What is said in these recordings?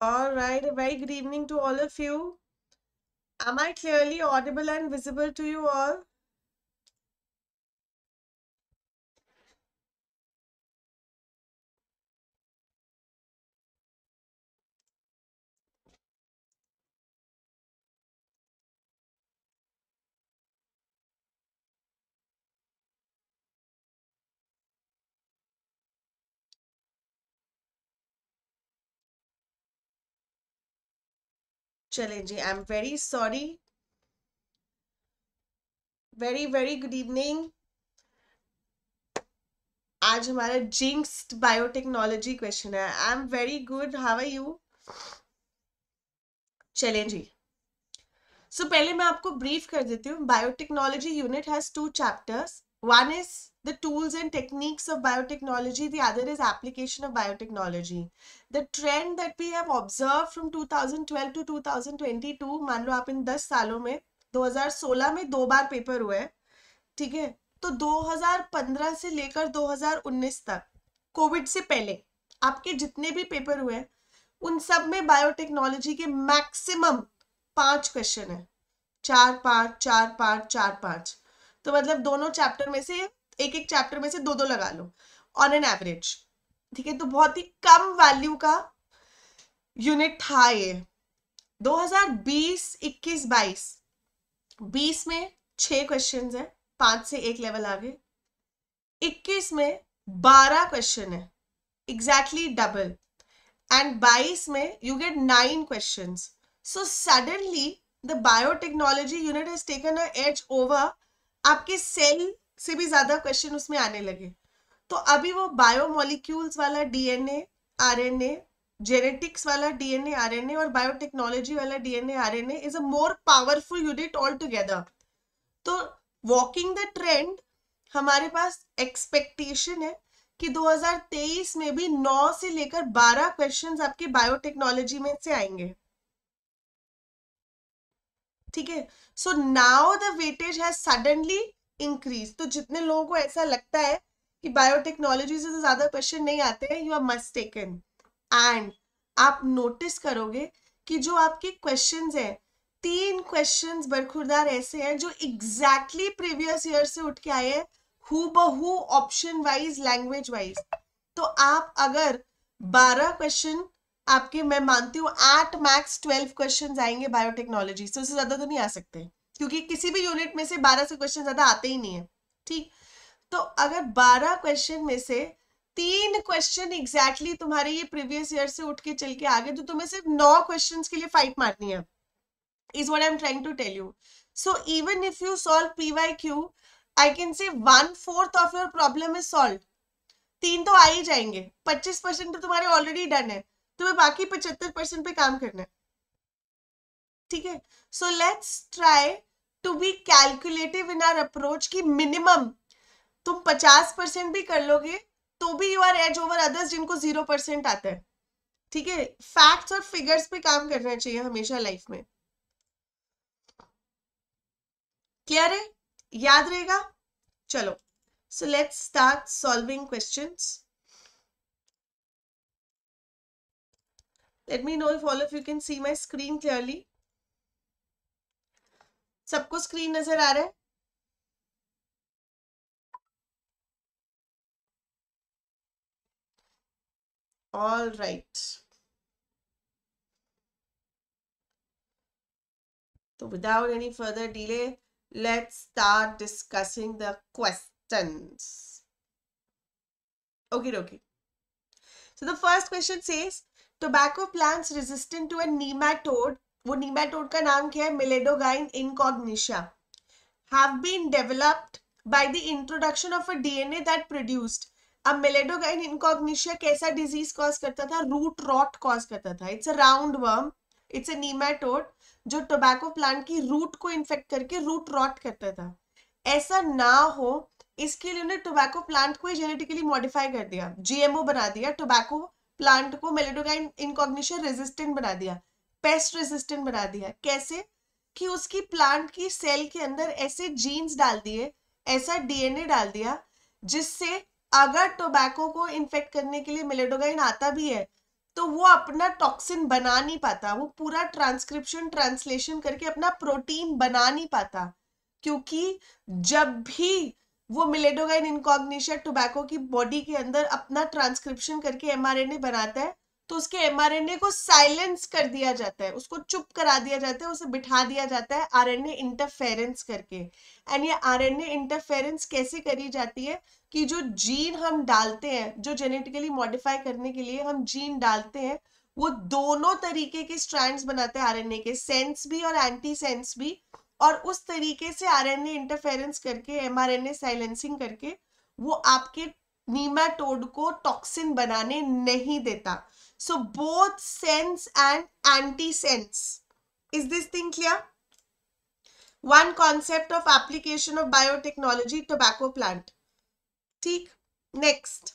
All right, a very good evening to all of you. Am I clearly audible and visible to you all? चलें जी I am very sorry very very good evening आज हमारा jinxed biotechnology question है I am very good how are you चलें जी सो so, पहले मैं आपको ब्रीफ कर देती हूँ biotechnology unit has two chapters one is the tools and techniques of biotechnology. The other is application of biotechnology. The trend that we have observed from 2012 to 2022, मान लो आप इन 10 सालों में 2016 में दो बार पेपर हुए ठीक है तो 2015 से लेकर 2019 तक कोविड से पहले आपके जितने भी पेपर हुए उन सब में बायोटेक्नोलॉजी के मैक्सिमम पांच क्वेश्चन है चार पांच चार पांच चार पांच तो मतलब दोनों चैप्टर में से एक एक चैप्टर में से दो दो लगा लो ऑन एन एवरेज ठीक है तो बहुत ही कम वैल्यू का यूनिट था ये 2020 21 22 बीस में छह क्वेश्चन है पांच से एक लेवल आगे 21 में बारह क्वेश्चन है एग्जैक्टली डबल एंड 22 में you get nine question so suddenly the biotechnology unit has taken a edge over आपके सेल से भी ज्यादा क्वेश्चन उसमें आने लगे तो अभी वो बायोमोलिक्यूल्स वाला डीएनए आरएनए जेनेटिक्स वाला डीएनए आरएनए और बायोटेक्नोलॉजी वाला DNA RNA is a more powerful unit all together तो वॉकिंग द ट्रेंड हमारे पास एक्सपेक्टेशन है कि 2023 में भी 9 से लेकर 12 क्वेश्चंस आपके बायोटेक्नोलॉजी में से आएंगे ठीक है so now the weightage has suddenly increase तो जितने लोगों को ऐसा लगता है कि बायोटेक्नोलॉजी से ज्यादा क्वेश्चन नहीं आते हैं you are must taken and आप नोटिस करोगे कि जो आपके क्वेश्चन हैं तीन क्वेश्चन बरखुरदार ऐसे हैं जो एग्जैक्टली प्रीवियस ईयर से उठ के आए हैं हु ऑप्शन वाइज लैंग्वेज वाइज तो आप अगर बारह क्वेश्चन आपके मैं मानती हूँ आठ मैक्स ट्वेल्व क्वेश्चन आएंगे बायोटेक्नोलॉजी से उससे ज्यादा तो नहीं आ सकते क्योंकि किसी भी यूनिट में से बारह से क्वेश्चन ज्यादा आते ही नहीं है ठीक तो अगर बारह क्वेश्चन में से तीन क्वेश्चन एग्जैक्टली तुम्हारे ये प्रीवियस ईयर से उठ के चल के आगे तो तुम्हें सिर्फ नौ क्वेश्चन के लिए फाइट मारनी है is what I am trying to tell you so even if you solve P Y Q I can say one fourth of your problem is solve तीन तो आ ही जाएंगे पच्चीस परसेंट तो तुम्हारे ऑलरेडी डन है तुम्हें बाकी पचहत्तर परसेंट पे काम करना है ठीक है so let's try to be calculative in our approach की मिनिमम तुम पचास परसेंट भी कर लोगे तो भी you are edge over others जिनको जीरो परसेंट आता है ठीक है फैक्ट्स और फिगर्स पे काम करना चाहिए हमेशा लाइफ में क्लियर है याद रहेगा चलो so let's start solving questions let me know if all of you can see my screen clearly सबको स्क्रीन नजर आ रहा है ऑल राइट तो without any further delay let start discussing the question okay okay so the first question says tobacco plants resistant to a nematode वो nematode का नाम क्या है meloidogyne incognita have been developed by the introduction of a DNA that produced अब meloidogyne इनकॉग्निशिया कैसा disease cause करता था root rot cause करता था it's a round worm it's a nematode जो टोबैको प्लांट की रूट को इन्फेक्ट करके रूट रॉट करता था ऐसा ना हो इसके लिए उन्हें टोबैको प्लांट को ही जेनेटिकली मॉडिफाई कर दिया जीएमओ बना दिया टोबैको प्लांट को मेलेडोगाइन इनकॉग्निशन रेजिस्टेंट बना दिया पेस्ट रेजिस्टेंट बना दिया कैसे कि उसकी प्लांट की सेल के अंदर ऐसे जीन्स डाल दिए ऐसा डीएनए डाल दिया जिससे अगर टोबैको को इन्फेक्ट करने के लिए मिलेडोगाइन आता भी है तो वो अपना टॉक्सिन बना नहीं पाता वो पूरा ट्रांसक्रिप्शन ट्रांसलेशन करके अपना प्रोटीन बना नहीं पाता क्योंकि जब भी वो मिलेडोगाइन इनकॉग्निशा टोबैको की बॉडी के अंदर अपना ट्रांसक्रिप्शन करके एमआरएनए बनाता है तो उसके एमआरएनए को साइलेंस कर दिया जाता है उसको चुप करा दिया जाता है उसे बिठा दिया जाता है आरएनए इंटरफेरेंस करके एंड ये आरएनए इंटरफेरेंस कैसे करी जाती है कि जो जीन हम डालते हैं जो जेनेटिकली मॉडिफाई करने के लिए हम जीन डालते हैं वो दोनों तरीके के स्ट्रैंड्स बनाते हैं आरएनए के सेंस भी और एंटी सेंस भी और उस तरीके से आरएनए इंटरफेरेंस करके एमआरएनए साइलेंसिंग करके वो आपके नीमाटोड को टॉक्सिन बनाने नहीं देता So both sense and anti sense Is this thing clear? One concept of application of biotechnology, tobacco plant. ठीक Next.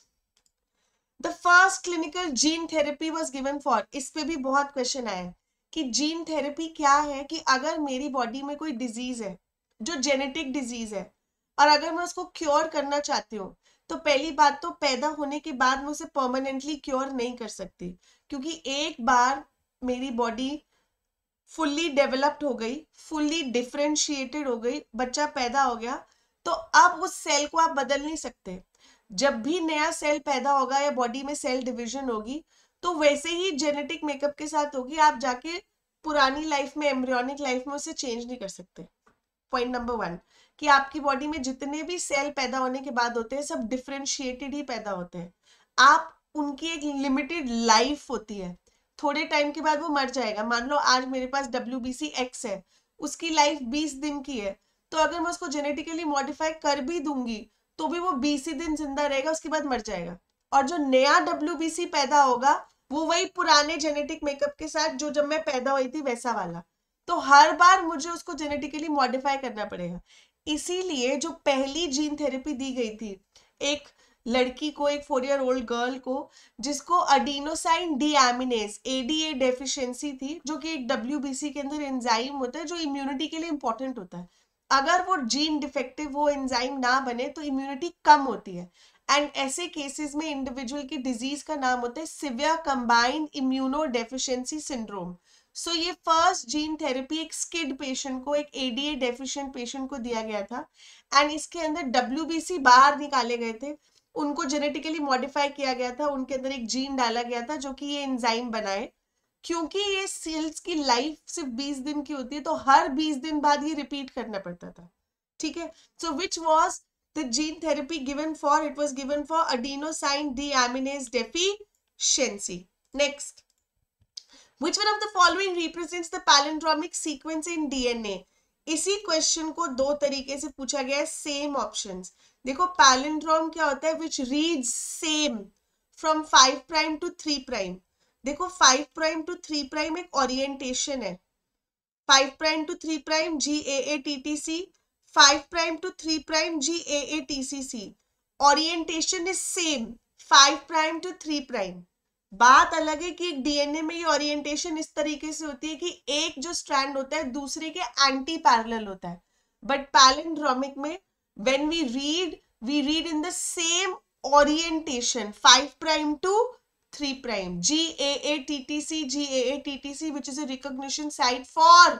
The first clinical gene therapy was given for. इस पे भी बहुत question आया कि gene therapy क्या है कि अगर मेरी body में कोई disease है जो genetic disease है और अगर मैं उसको cure करना चाहती हूँ तो पहली बात तो पैदा होने के बाद मैं उसे परमानेंटली क्योर नहीं कर सकती क्योंकि एक बार मेरी बॉडी फुल्ली डेवलप्ड हो गई फुल्ली डिफ्रेंशिएटेड हो गई बच्चा पैदा हो गया तो अब उस सेल को आप बदल नहीं सकते जब भी नया सेल पैदा होगा या बॉडी में सेल डिविजन होगी तो वैसे ही जेनेटिक मेकअप के साथ होगी आप जाके पुरानी लाइफ में एम्ब्रियोनिक लाइफ में उसे चेंज नहीं कर सकते पॉइंट नंबर वन कि आपकी बॉडी में जितने भी सेल पैदा होने के बाद होते हैं सब डिफ्रेंशिएटेड ही पैदा होते हैं आप उनकी एक लिमिटेड लाइफ होती है थोड़े टाइम के बाद वो मर जाएगा मान लो आज मेरे पास डब्ल्यू बी सी एक्स है उसकी लाइफ बीस दिन की है तो अगर मैं उसको जेनेटिकली मॉडिफाई कर भी दूंगी तो भी वो बीस ही दिन जिंदा रहेगा उसके बाद मर जाएगा और जो नया डब्ल्यू बी सी पैदा होगा वो वही पुराने जेनेटिक मेकअप के साथ जो जब मैं पैदा हुई थी वैसा वाला तो हर बार मुझे उसको जेनेटिकली मॉडिफाई करना पड़ेगा इसीलिए जो पहली जीन थेरेपी दी गई थी एक लड़की को एक फोर ईयर ओल्ड गर्ल को जिसको अडीनोसाइन डीएमिनेस एडीए डेफिशिएंसी थी जो कि एक सी के अंदर एंजाइम होता है जो इम्यूनिटी के लिए इंपॉर्टेंट होता है अगर वो जीन डिफेक्टिव वो एंजाइम ना बने तो इम्यूनिटी कम होती है एंड ऐसे केसेस में इंडिविजुअल की डिजीज का नाम होता है severe combined immunodeficiency syndrome so so, ये फर्स्ट जीन थेरेपी एक स्किड पेशेंट को एक एडीए डेफिशिएंट पेशेंट को दिया गया था एंड इसके अंदर डब्ल्यू बाहर निकाले गए थे उनको जेनेटिकली मॉडिफाई किया गया था उनके अंदर एक जीन डाला गया था जो कि ये एंजाइम बनाए क्योंकि ये सेल्स की लाइफ सिर्फ बीस दिन की होती है तो हर बीस दिन बाद ये रिपीट करना पड़ता था ठीक है so which was the gene therapy given for it was given for adenosine deaminase defi next which one of the following represents the palindromic sequence in DNA? इसी क्वेश्चन को दो तरीके से पूछा गया है सेम ऑप्शन देखो palindrome क्या होता है which read same from five prime to three prime देखो five prime to three prime एक ओरिएंटेशन है five prime to three prime G A A T T C five prime to three prime G A A T C C orientation is same five prime to three prime बात अलग है कि DNA में ये orientation इस तरीके से होती है कि एक जो स्ट्रैंड होता है दूसरे के एंटी पैरेलल होता है बट पैलिंड्रोमिक में when we read we read in the same orientation five prime prime to three G A A T T C G A A T T C which is a recognition site for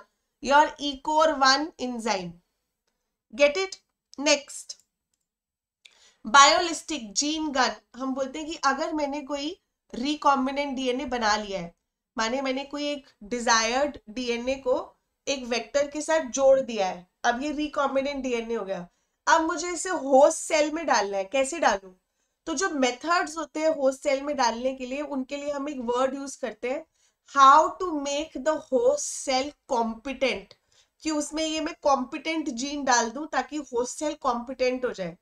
your EcoR one enzyme get it next biolistic gene gun हम बोलते हैं कि अगर मैंने कोई recombinant DNA बना लिया है माने मैंने कोई एक डिजायर्ड डीएनए को एक वेक्टर के साथ जोड़ दिया है अब ये रिकॉम्बिनेंट डीएनए हो गया अब मुझे इसे होस्ट सेल में डालना है कैसे डालू तो जो मेथड्स होते हैं होस्ट सेल में डालने के लिए उनके लिए हम एक वर्ड यूज करते हैं how to make the host cell competent कि उसमें ये मैं कॉम्पिटेंट जीन डाल दूं ताकि होस्ट सेल कॉम्पिटेंट हो जाए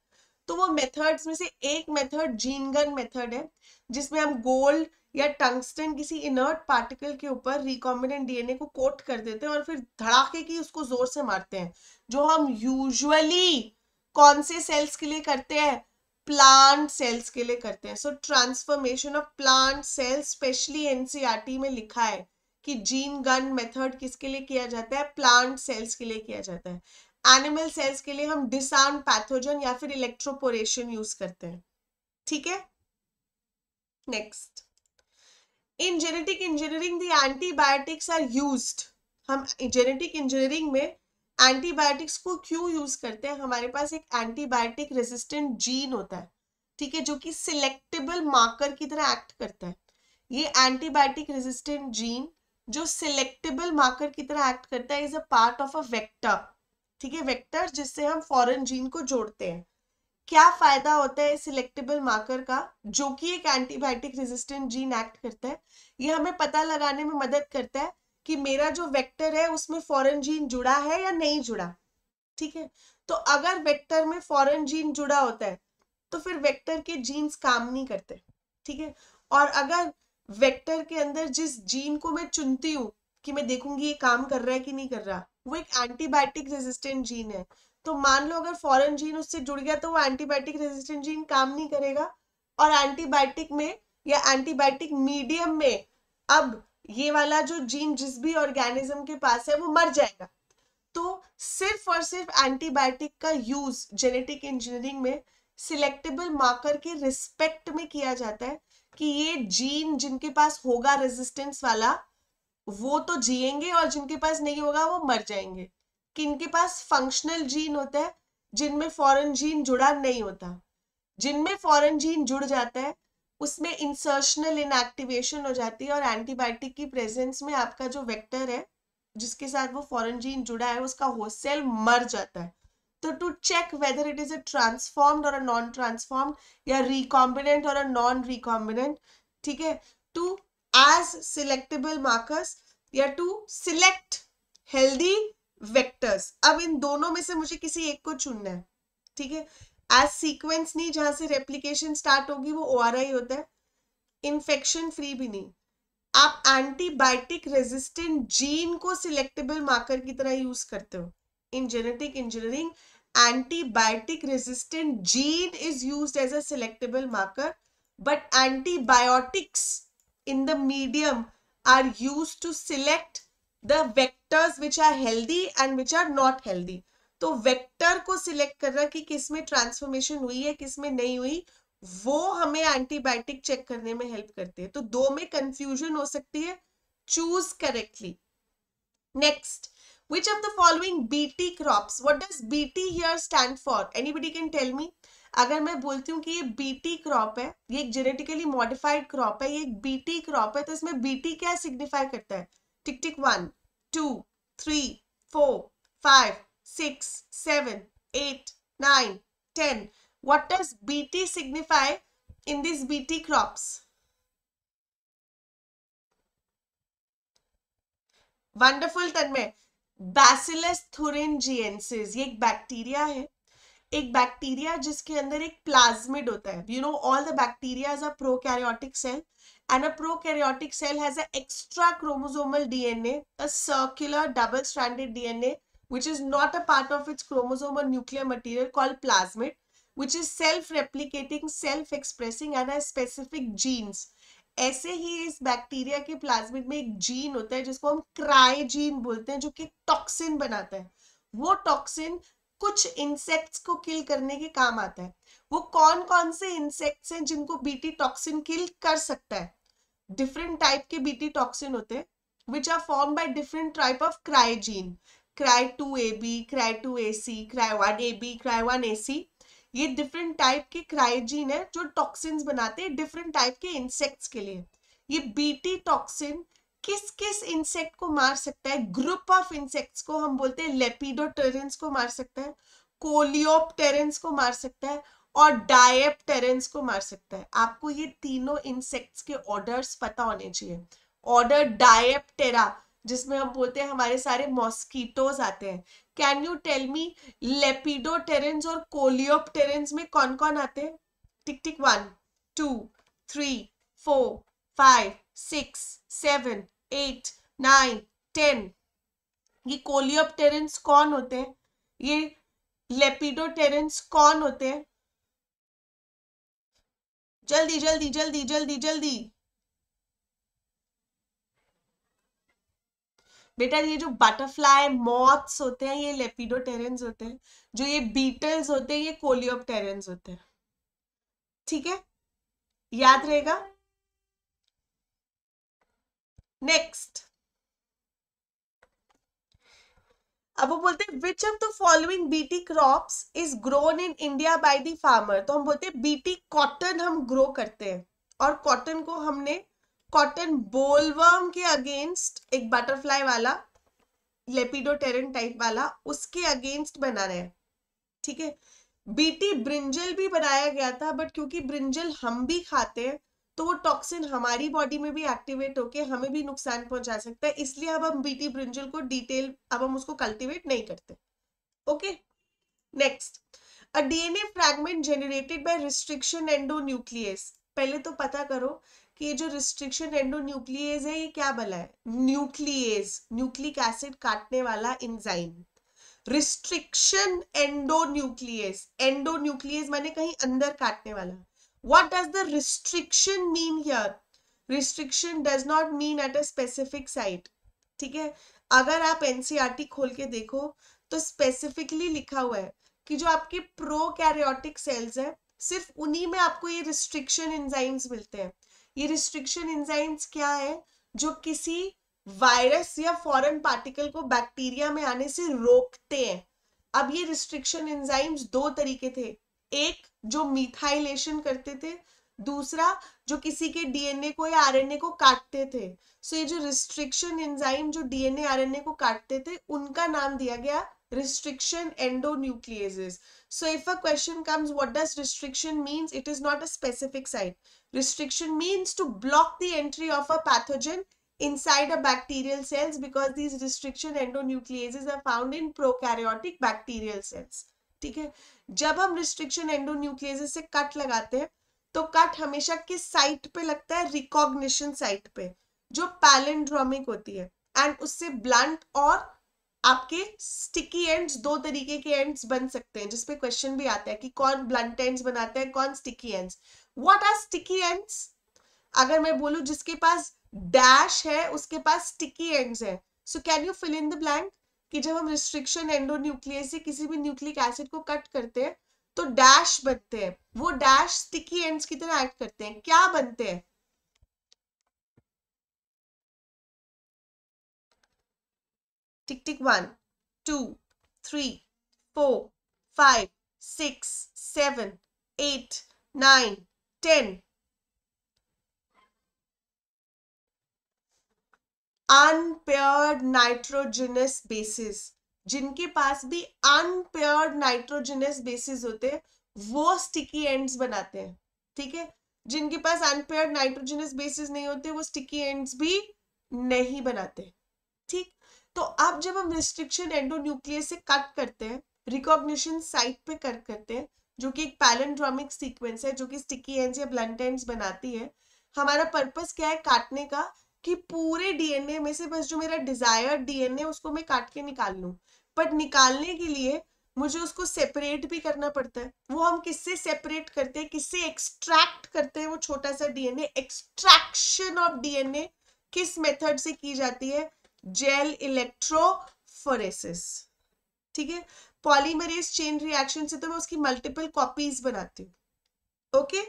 तो वो मेथड्स में से एक मेथड जीनगन मेथड है जिसमें हम गोल्ड या टंगस्टन किसी इनर्ट पार्टिकल के ऊपर रिकॉम्बिनेंट डीएनए को कोट कर देते हैं और फिर धड़ाके की उसको जोर से मारते हैं जो हम यूजुअली कौन से सेल्स के लिए करते हैं प्लांट सेल्स के लिए करते हैं so transformation of plant cells specially NCERT में लिखा है कि जीन गन मेथड किसके लिए किया जाता है प्लांट सेल्स के लिए किया जाता है एनिमल सेल्स के लिए हम डिसन पैथोजन या फिर इलेक्ट्रोपोरेशन यूज करते हैं ठीक है next in genetic engineering the antibiotics are used हम जेनेटिक इंजीनियरिंग में एंटीबायोटिक्स को क्यों यूज करते हैं हमारे पास एक एंटीबायोटिक रेजिस्टेंट जीन होता है ठीक है जो कि सिलेक्टेबल मार्कर की तरह एक्ट करता है ये एंटीबायोटिक रेजिस्टेंट जीन जो सिलेक्टेबल मार्कर की तरह एक्ट करता है is a part of a vector ठीक है वेक्टर जिससे हम फॉरेन जीन को जोड़ते हैं क्या फायदा होता है सिलेक्टेबल मार्कर का जो कि एक एंटीबायोटिक रेजिस्टेंट जीन एक्ट करता है ये हमें पता लगाने में मदद करता है कि मेरा जो वेक्टर है उसमें फॉरेन जीन जुड़ा है या नहीं जुड़ा ठीक है तो अगर वेक्टर में फॉरेन जीन जुड़ा होता है तो फिर वेक्टर के जीन्स काम नहीं करते ठीक है और अगर वेक्टर के अंदर जिस जीन को मैं चुनती हूँ कि मैं देखूंगी ये काम कर रहा है कि नहीं कर रहा वो एक एंटीबायोटिक रेजिस्टेंट जीन है तो मान लो अगर फॉरेन जीन उससे जुड़ गया तो वो एंटीबायोटिक रेजिस्टेंट जीन काम नहीं करेगा और एंटीबायोटिक में या एंटीबायोटिक मीडियम में अब ये वाला जो जीन जिस भी ऑर्गेनिज्म के पास है वो मर जाएगा तो सिर्फ और सिर्फ एंटीबायोटिक का यूज जेनेटिक इंजीनियरिंग में सिलेक्टेबल मार्कर के रिस्पेक्ट में किया जाता है कि ये जीन जिनके पास होगा रेजिस्टेंस वाला वो तो जिएंगे और जिनके पास नहीं होगा वो मर जाएंगे किनके पास फंक्शनल जीन होता है जिनमें फॉरेन जीन जुड़ा नहीं होता जिनमें फॉरेन जीन जुड़ जाता है उसमें इंसर्शनल इनएक्टिवेशन हो जाती है और एंटीबायोटिक की प्रेजेंस में आपका जो वेक्टर है जिसके साथ वो फॉरेन जीन जुड़ा है उसका होस्ट सेल मर जाता है तो to check whether it is a transformed और अ नॉन ट्रांसफॉर्म्ड या रिकॉम्बिनेंट और अ नॉन रिकॉम्बिनेंट ठीक है टू एज सिलेक्टेबल मार्कर्स या टू सिलेक्ट हेल्दी वेक्टर्स अब इन दोनों में से मुझे किसी एक को चुनना है ठीक है एज सीक्वेंस नहीं जहां से रेप्लीकेशन स्टार्ट होगी वो ओ होता है इन्फेक्शन फ्री भी नहीं आप एंटीबायोटिक रेजिस्टेंट जीन को सिलेक्टेबल मार्कर की तरह यूज करते हो in genetic engineering antibiotic resistant gene is use as a selectable marker but antibiotics in the medium are use to select the vectors which are healthy and which are not healthy तो vector को select कर रहा कि किस में transformation हुई है किस में नहीं हुई वो हमें एंटीबायोटिक चेक करने में हेल्प करते हैं तो दो में कंफ्यूजन हो सकती है choose correctly next which of the following BT crops what does BT here stand for anybody can tell me अगर मैं बोलती हूँ कि ये बीटी क्रॉप है ये एक जेनेटिकली मॉडिफाइड क्रॉप है ये एक बीटी क्रॉप है तो इसमें बीटी क्या सिग्निफाई करता है tick tick one two three four five six seven eight nine ten what does B T signify in this B T crops bacillus thurin एक बैक्टीरिया है एक बैक्टीरिया जिसके अंदर एक प्लाज्मिड होता है you know all the bacterias prokaryotic cell and a prokaryotic cell has a extra chromosomal DNA, a circular double-stranded DNA, which is not a part of its chromosomal nuclear material called plasmid, which is self-replicating, self-expressing and has specific genes. ऐसे ही इस bacteria के plasmid में एक gene होता है जिसको हम cry gene बोलते हैं जो कि टॉक्सिन बनाता है वो टॉक्सिन कुछ इंसेक्ट्स को किल करने के काम आता है वो कौन कौन से इंसेक्ट्स हैं जिनको बीटी टॉक्सिन किल कर सकता है डिफरेंट टाइप के बीटी टॉक्सिन होते हैं which are form by different type of cry gene cry two A B cry two A C cry one A B cry one A C ये different type के क्राइजीन है जो टॉक्सिन बनाते हैं different type के insects के लिए ये बीटी टॉक्सिन किस किस इंसेक्ट को मार सकता है ग्रुप ऑफ इंसेक्ट्स को हम बोलते हैं लेपिडोटेरेंस को मार सकता है कोलियोपटेरेंस को मार सकता है और डायप्टेरेंस को मार सकता है आपको ये तीनों इंसेक्ट्स के ऑर्डर्स पता होने चाहिए ऑर्डर डायप्टेरा जिसमें हम बोलते हैं हमारे सारे मॉस्किटोज आते हैं can you tell me lepidopterans और कोलियोप्टेरेंस में कौन कौन आते हैं tick tick one two three four five six seven eight nine ten ये कोलियोप्टेरेंस कौन होते हैं ये लेपिडोटेरेंस कौन होते हैं जल्दी जल्दी जल्दी जल्दी जल्दी बेटा ये जो बटरफ्लाई मॉथ्स होते हैं ये टेरेंस होते हैं जो ये बीटल्स होते हैं ये टेरेंस होते हैं ठीक है याद रहेगा नेक्स्ट अब वो बोलते हैं which of the following BT crop is grown in India by the farmer तो हम बोलते हैं बीटी कॉटन हम ग्रो करते हैं और कॉटन को हमने कॉटन बोलवर्म के अगेंस्ट एक बटरफ्लाई वाला लेपिडोटेरन टाइप वाला उसके अगेंस्ट बनाना है ठीक है बीटी ब्रिंजल भी बनाया गया था बट क्योंकि ब्रिंजल हम भी खाते हैं तो वो टॉक्सिन हमारी बॉडी में भी एक्टिवेट होके हमें भी नुकसान पहुंचा सकता है इसलिए अब हम बीटी ब्रिंजल को डिटेल अब हम उसको कल्टिवेट नहीं करते okay next a DNA fragment generated by restriction endonuclease पहले तो पता करो कि ये जो रिस्ट्रिक्शन न्यूक्लियस है ये क्या बला है न्यूक्लियस न्यूक्लिक एसिड काटने वाला इंजाइन रिस्ट्रिक्शन एंडोन्यूक्लियस एंडोन्यूक्लियस माने कहीं अंदर काटने वाला What does the restriction mean here? Restriction does not mean at a specific site. ठीक है अगर आप एनसीईआरटी e खोल के देखो तो स्पेसिफिकली लिखा हुआ है कि जो आपके प्रो कैरियोटिक सेल्स है सिर्फ उन्हीं में आपको ये रिस्ट्रिक्शन इंजाइम्स मिलते हैं ये रिस्ट्रिक्शन इंजाइम्स क्या है जो किसी वायरस या फॉरेन पार्टिकल को बैक्टीरिया में आने से रोकते हैं अब ये रिस्ट्रिक्शन एंजाइम्स दो तरीके थे एक जो मिथाइलेशन करते थे दूसरा जो किसी के डीएनए को या आरएनए को काटते थे सो ये जो रिस्ट्रिक्शन एंजाइम जो डीएनए आरएनए को काटते थे उनका नाम दिया गया restriction endonuclease so if a question comes what does restriction means it is not a specific site restriction means to block the entry of a pathogen inside a bacterial cells because these restriction endonuclease are found in prokaryotic bacterial cells ठीक है जब हम restriction endonuclease से cut लगाते हैं तो cut हमेशा किस साइट पे लगता है रिकॉग्निशन साइट पे जो पैलेंड्रोमिक होती है एंड उससे ब्लंट और आपके स्टिकी एंड्स दो तरीके के एंड्स बन सकते हैं जिसपे क्वेश्चन भी आता है कि कौन ब्लंट एंड्स बनाते हैं कौन sticky ends what are sticky ends अगर मैं बोलू जिसके पास डैश है उसके पास स्टिकी एंड्स है so can you fill in the blank कि जब हम रिस्ट्रिक्शन एंडोन्यूक्लियस से किसी भी न्यूक्लिक एसिड को कट करते हैं तो डैश बनते हैं वो डैश स्टिकी एंड्स की तरह एक्ट करते हैं क्या बनते हैं tick tick one two three four five six seven eight nine ten unpaired nitrogenous bases जिनके पास भी अनपेयर्ड नाइट्रोजिनस बेसिस होते हैं वो स्टिकी एंड्स बनाते हैं ठीक है जिनके पास अनपेयर्ड नाइट्रोजिनस बेसिस नहीं होते वो स्टिकी एंड्स भी नहीं बनाते ठीक तो अब जब हम रिस्ट्रिक्शन एंडोन्यूक्लियस से कट करते हैं रिकॉग्निशन साइट पे कट करते हैं जो कि एक पैलेंड्रोमिक सीक्वेंस है जो कि स्टिकी एंड्स या ब्लंट एंड्स बनाती है हमारा पर्पस क्या है काटने का कि पूरे डीएनए में से बस जो मेरा डिजायर डीएनए उसको मैं काट के निकाल लू बट निकालने के लिए मुझे उसको सेपरेट भी करना पड़ता है वो हम किससे सेपरेट करते हैं किससे एक्सट्रैक्ट करते हैं वो छोटा सा डीएनए एक्सट्रैक्शन ऑफ डीएनए किस मेथड से की जाती है जेल इलेक्ट्रोफोरेसिस ठीक है पॉलीमरेज चेन रिएक्शन से तो मैं उसकी मल्टीपल कॉपीज बनाती हूँ okay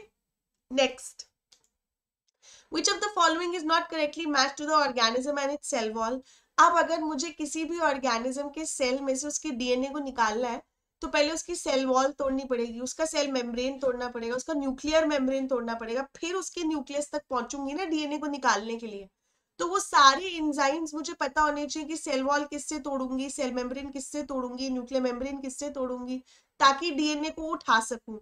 next which of the following is not correctly match to the organism and its cell wall अब अगर मुझे किसी भी ऑर्गेनिज्म के सेल में से उसके डीएनए को निकालना है तो पहले उसकी सेल वॉल तोड़नी पड़ेगी उसका सेल मेम्ब्रेन तोड़ना पड़ेगा उसका न्यूक्लियर मेम्ब्रेन तोड़ना पड़ेगा फिर उसके न्यूक्लियस तक पहुंचूंगी ना डीएनए को निकालने के लिए तो वो सारे इंजाइम्स मुझे पता होने चाहिए कि सेल वॉल किससे तोड़ूंगी सेल मेम्ब्रेन किससे तोड़ूंगी न्यूक्लियर मेम्ब्रेन किससे तोड़ूंगी ताकि डीएनए को उठा सकूं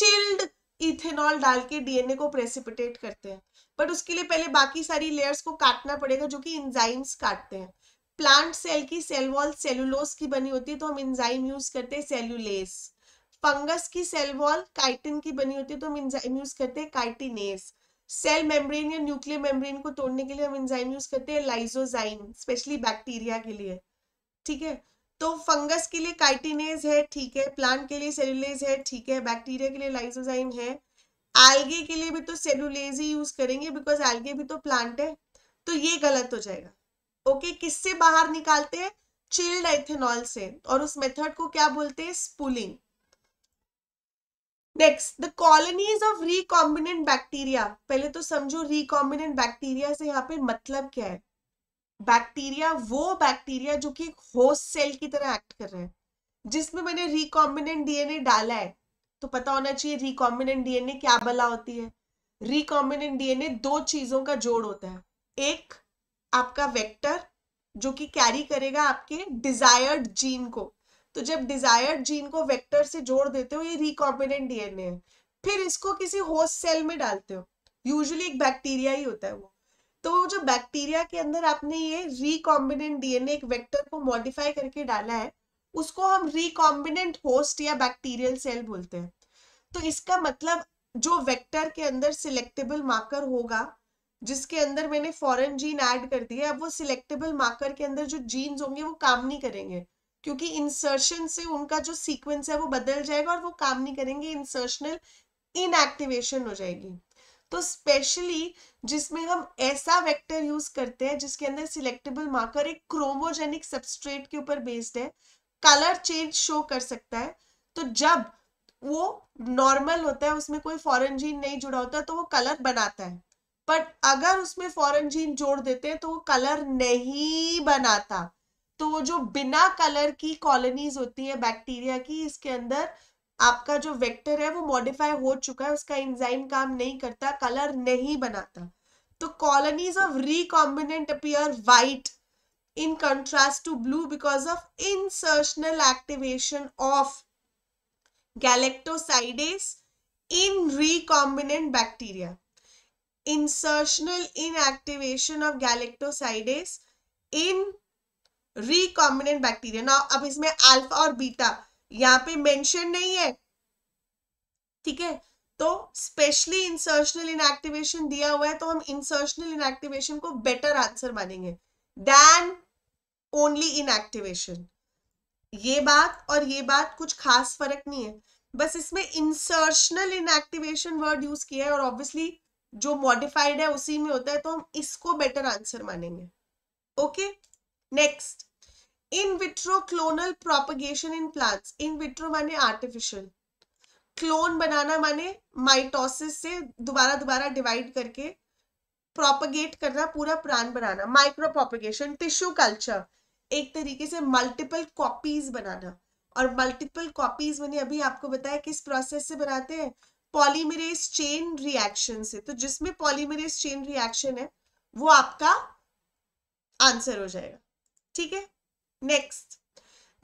चिल्ड इथेनॉल डाल के डीएनए को प्रेसिपिटेट करते हैं बट उसके लिए पहले बाकी सारी लेयर्स को काटना पड़ेगा जो कि इंजाइम्स काटते हैं प्लांट सेल की सेल वॉल सेलुलोस की बनी होती है तो हम इंजाइम यूज करते हैं सेलुलेस फंगस की सेल वॉल काइटिन की बनी होती है तो हम इंजाइम यूज करते हैं काइटिनेस सेल मेम्ब्रेन या न्यूक्लियर मेम्ब्रेन को तोड़ने के लिए हम इंजाइम यूज करते हैं लाइजोजाइम स्पेशली बैक्टीरिया के लिए ठीक है तो फंगस के लिए काइटिनेज है ठीक है प्लांट के लिए सेलुलेज है ठीक है बैक्टीरिया के लिए लाइजोजाइम है एल्गे के लिए भी तो सेलुलेज ही यूज करेंगे बिकॉज एल्गे भी तो प्लांट है तो ये गलत हो जाएगा ओके किससे बाहर निकालते हैं चिल्ड एथेनॉल से और उस मेथड को क्या बोलते हैं spooling next the colonies of recombinant bacteria पहले तो समझो रिकॉम्बिनेंट बैक्टीरिया से यहाँ पे मतलब क्या है बैक्टीरिया वो बैक्टीरिया जो कि होस्ट सेल की तरह एक्ट कर रहे हैं जिसमें मैंने रिकॉम्बिनेंट डीएनए डाला है तो पता होना चाहिए रिकॉम्बिनेंट डीएनए क्या बला होती है रिकॉम्बिनेंट डीएनए दो चीजों का जोड़ होता है एक आपका वेक्टर जो कि कैरी करेगा आपके डिजायर्ड जीन को तो जब डिजायर्ड जीन को वेक्टर से जोड़ देते हो ये रिकॉम्बिनेंट डीएनए है फिर इसको किसी होस्ट सेल में डालते हो यूजुअली एक बैक्टीरिया ही होता है वो तो जो बैक्टीरिया के अंदर आपने ये रिकॉम्बिनेंट डीएनए एक वेक्टर को मॉडिफाई करके डाला है उसको हम रिकॉम्बिनेंट होस्ट या बैक्टीरियल सेल बोलते हैं तो इसका मतलब जो वेक्टर के अंदर सिलेक्टेबल मार्कर होगा जिसके अंदर मैंने फॉरेन जीन ऐड कर दिया अब वो सिलेक्टेबल मार्कर के अंदर जो जीन्स होंगे वो काम नहीं करेंगे क्योंकि इंसर्शन से उनका जो सीक्वेंस है वो बदल जाएगा और वो काम नहीं करेंगे इंसर्शनल इनएक्टिवेशन हो जाएगी तो स्पेशली जिसमें हम ऐसा वेक्टर यूज करते हैं जिसके अंदर सिलेक्टेबल मार्कर एक क्रोमोजेनिक सबस्ट्रेट के ऊपर बेस्ड है कलर चेंज शो कर सकता है तो जब वो नॉर्मल होता है उसमें कोई फॉरन जीन नहीं जुड़ा होता तो वो कलर बनाता है बट अगर उसमें फॉरन जीन जोड़ देते हैं तो वो कलर नहीं बनाता तो वो जो बिना कलर की कॉलोनीज होती है बैक्टीरिया की इसके अंदर आपका जो वेक्टर है वो मॉडिफाई हो चुका है उसका एंजाइम काम नहीं करता कलर नहीं बनाता तो colonies of recombinant appear white in contrast to blue because of insertional activation of galactosidase in recombinant bacteria. Insertional inactivation of galactosidase in recombinant bacteria. Now, ab isme alpha aur beta yahan pe mention nahi hai theek hai तो specially insertional inactivation दिया हुआ है तो हम insertional inactivation को better answer मानेंगे than only inactivation ये बात और ये बात कुछ खास फर्क नहीं है बस इसमें इंसर्शनल इनएक्टिवेशन वर्ड यूज किया है और ऑब्वियसली जो मॉडिफाइड है उसी में होता है तो हम इसको बेटर आंसर मानेंगे okay next in vitro clonal propagation in plants in vitro माने आर्टिफिशियल क्लोन बनाना माने माइटोसिस से दोबारा दोबारा डिवाइड करके प्रोपगेट करना पूरा प्राण बनाना माइक्रो प्रोपगेशन टिश्यू कल्चर एक तरीके से मल्टीपल कॉपीज बनाना और मल्टीपल कॉपीज मैंने अभी आपको बताया किस प्रोसेस से बनाते हैं पॉलीमरेज चेन रिएक्शन से तो जिसमें पॉलीमरेज चेन रिएक्शन है वो आपका आंसर हो जाएगा ठीक है next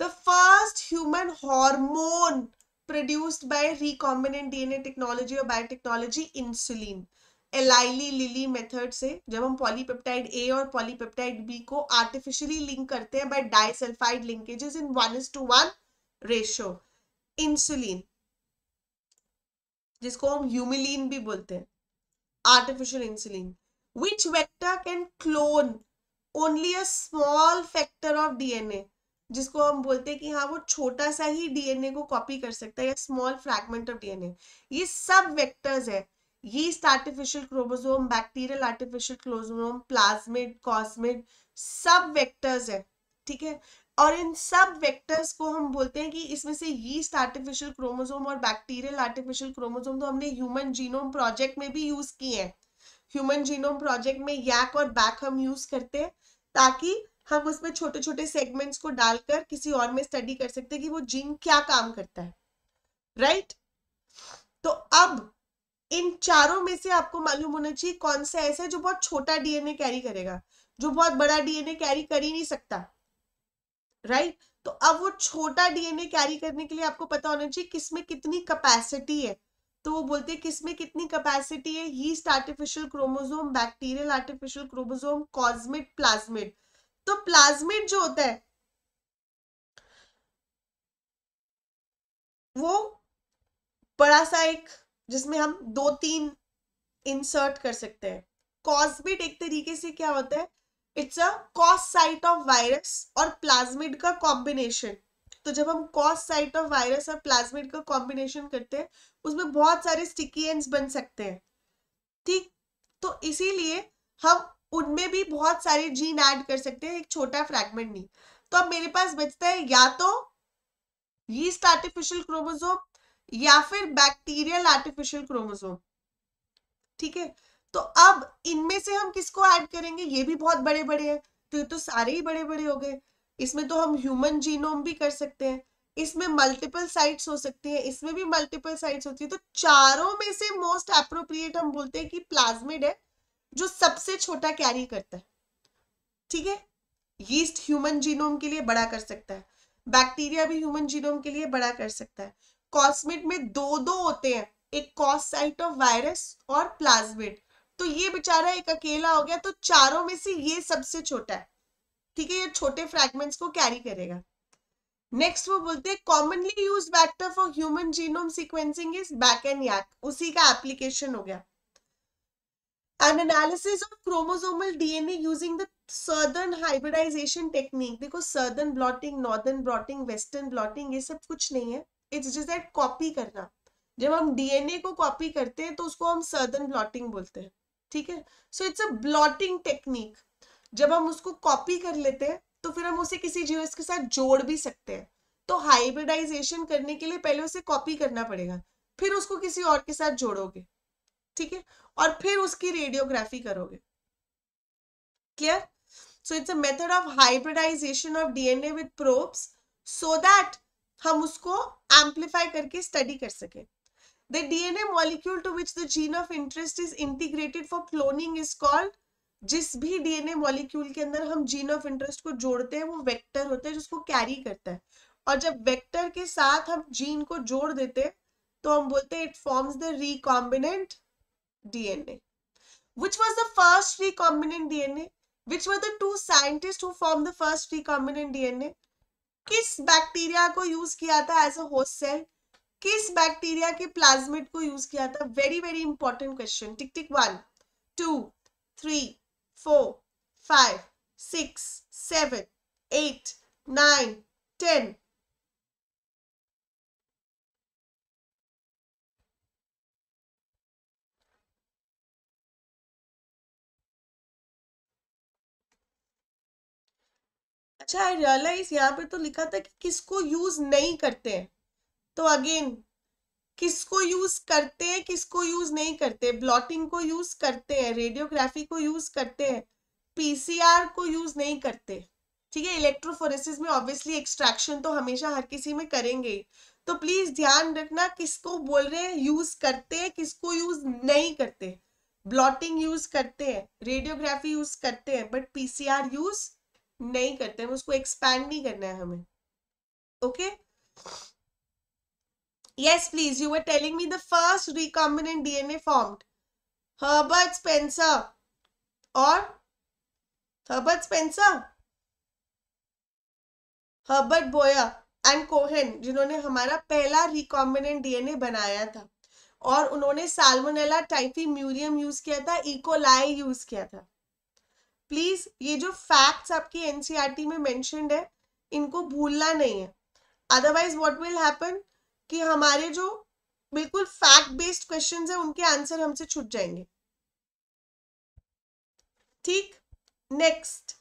the first human hormone produced by recombinant DNA technology और biotechnology insulin Eli Lilly method से जब हम पॉलीपेप्टाइड ए और पॉलीपेप्टाइड बी को आर्टिफिशियली लिंक करते हैं by disulphide linkages in one is two one ratio insulin जिसको हम ह्यूमिलीन भी बोलते हैं artificial insulin which vector can clone only a small factor of DNA जिसको हम बोलते हैं कि हाँ वो छोटा सा ही डीएनए को कॉपी कर सकता है या स्मॉल फ्रैगमेंट ऑफ डीएनए ये सब वेक्टर्स है yeast artificial chromosome bacterial artificial chromosome plasmid cosmid सब वेक्टर्स है ठीक है और इन सब वेक्टर्स को हम बोलते हैं कि इसमें से यीस्ट आर्टिफिशियल क्रोमोसोम और बैक्टीरियल आर्टिफिशियल क्रोमोसोम तो हमने ह्यूमन जीनोम प्रोजेक्ट में भी यूज किए हैं ह्यूमन जीनोम प्रोजेक्ट में यैक और बैक हम यूज करते हैं ताकि हम उसमें छोटे छोटे सेगमेंट्स को डालकर किसी और में स्टडी कर सकते हैं कि वो जीन क्या काम करता है राइट right? तो अब इन चारों में से आपको मालूम होना चाहिए कौन सा ऐसा है जो बहुत छोटा डीएनए कैरी करेगा जो बहुत बड़ा डीएनए कैरी कर ही नहीं सकता राइट तो अब वो छोटा डीएनए कैरी करने के लिए आपको पता होना चाहिए किसमें कितनी कैपेसिटी है तो वो बोलते हैं किसमें कितनी कैपेसिटी है yeast artificial chromosome bacterial artificial chromosome cosmid plasmid तो प्लाज्मिड जो होता है वो बड़ा सा एक जिसमें हम दो तीन इंसर्ट कर सकते हैं कॉस्मिड एक तरीके से क्या होता है it's a cos site of virus और प्लाज्मिड का कॉम्बिनेशन तो जब हम कॉस साइट ऑफ वायरस और प्लाज्मिड का कॉम्बिनेशन करते हैं उसमें बहुत सारे स्टिकी एंड बन सकते हैं ठीक तो इसीलिए हम उनमें भी बहुत सारे जीन ऐड कर सकते हैं एक छोटा फ्रैगमेंट नहीं तो अब मेरे पास बचता है या तो ये आर्टिफिशियल क्रोमोजोम या फिर बैक्टीरियल आर्टिफिशियल क्रोमोसोम ठीक है तो अब इनमें से हम किसको ऐड करेंगे ये भी बहुत बड़े बड़े हैं तो ये तो सारे ही बड़े बड़े हो गए इसमें तो हम ह्यूमन जीनोम भी कर सकते हैं इसमें मल्टीपल साइट्स हो सकती हैं इसमें भी मल्टीपल साइट्स होती है तो चारों में से मोस्ट अप्रोप्रिएट हम बोलते हैं कि प्लाज्मिड है जो सबसे छोटा कैरी करता है ठीक है यीस्ट ह्यूमन जीनोम के लिए बड़ा कर सकता है बैक्टीरिया भी ह्यूमन जीनोम के लिए बड़ा कर सकता है कॉस्मिड में दो दो होते हैं एक कॉसाइट ऑफ वायरस और प्लाज्मिड तो ये बेचारा एक अकेला हो गया तो चारों में से ये सबसे छोटा है ठीक है ये छोटे फ्रेगमेंट्स को कैरी करेगा नेक्स्ट वो बोलते हैं commonly use vector for human genome sequencing is BAC and YAC उसी का एप्लीकेशन हो गया and analysis of chromosomal DNA using the Southern hybridisation technique देखो Southern blotting northern blotting western blotting ये सब कुछ नहीं है इट्स जस्ट दैट कॉपी करना जब हम डीएनए को कॉपी करते हैं तो उसको हम सर्दन ब्लॉटिंग बोलते हैं ठीक है so it's a blotting technique जब हम उसको कॉपी कर लेते हैं तो फिर हम उसे किसी जीवस के साथ जोड़ भी सकते हैं तो हाइब्रिडाइजेशन करने के लिए पहले उसे कॉपी करना पड़ेगा फिर उसको किसी और के साथ जोड़ोगे ठीक है और फिर उसकी रेडियोग्राफी करोगे clear so it's a method of hybridisation of DNA with probes so that हम उसको एम्पलीफाई करके स्टडी कर सके the DNA molecule to which the gene of interest is integrated for cloning is called जिस भी DNA molecule के अंदर हम जीन ऑफ इंटरेस्ट को जोड़ते हैं वो वेक्टर होता है जिसको कैरी करता है और जब वेक्टर के साथ हम जीन को जोड़ देते हैं तो हम बोलते हैं it forms the recombinant DNA which was the first recombinant DNA Which were the two scientist who form the first recombinant DNA किस बैक्टीरिया को यूज किया था एज अ होस्ट सेल किस बैक्टीरिया के प्लाज्मिड को यूज किया था very very important question tick tick one two three four five six seven eight nine ten अच्छा आई रियलाइज यहाँ पे तो लिखा था कि किसको यूज नहीं करते हैं तो अगेन किसको यूज करते हैं किसको यूज नहीं करते ब्लॉटिंग को यूज करते हैं रेडियोग्राफी को यूज करते हैं पीसीआर को यूज नहीं करते ठीक है इलेक्ट्रोफोरेसिस में ऑब्वियसली एक्सट्रैक्शन तो हमेशा हर किसी में करेंगे ही तो प्लीज ध्यान रखना किसको बोल रहे हैं यूज करते हैं किसको यूज नहीं करते ब्लॉटिंग यूज करते हैं रेडियोग्राफी यूज करते हैं बट पीसीआर यूज नहीं करते हैं उसको एक्सपैंड नहीं करना है हमें okay yes please you are telling me the first recombinant DNA formed Herbert Spencer और Herbert Spencer Herbert Boyer and Cohen जिन्होंने हमारा पहला रिकॉम्बिनेंट डीएनए बनाया था और उन्होंने साल्मोनेला टाइफी म्यूरियम यूज किया था इकोलाई e. यूज किया था प्लीज ये जो फैक्ट्स आपकी एनसीईआरटी e में मेंशनड है इनको भूलना नहीं है अदरवाइज व्हाट विल हैपन कि हमारे जो बिल्कुल फैक्ट बेस्ड क्वेश्चन है उनके आंसर हमसे छूट जाएंगे ठीक next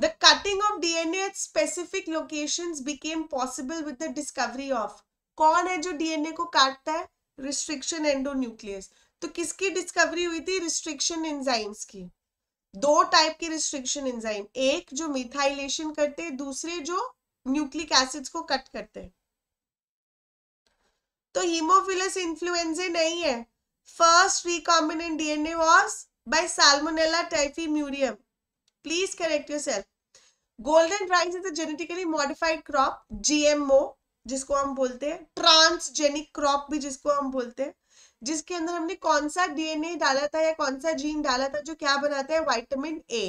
the cutting of DNA at specific locations became possible with the discovery of कौन है जो डीएनए को काटता है रिस्ट्रिक्शन एंडो न्यूक्लियस तो किसकी डिस्कवरी हुई थी रिस्ट्रिक्शन एंजाइम्स की दो टाइप के रिस्ट्रिक्शन एंजाइम एक जो मिथाइलेशन करते हैं दूसरे जो न्यूक्लिक एसिड्स को कट करते हैं तो हीमोफिलस इन्फ्लुएंजे नहीं है first recombinant DNA was by Salmonella typhimurium please correct yourself golden rice is a genetically modified crop GMO जिसको हम बोलते हैं ट्रांसजेनिक क्रॉप भी जिसको हम बोलते हैं जिसके अंदर हमने कौन सा डीएनए डाला था या कौन सा जीन डाला था जो क्या बनाता है vitamin A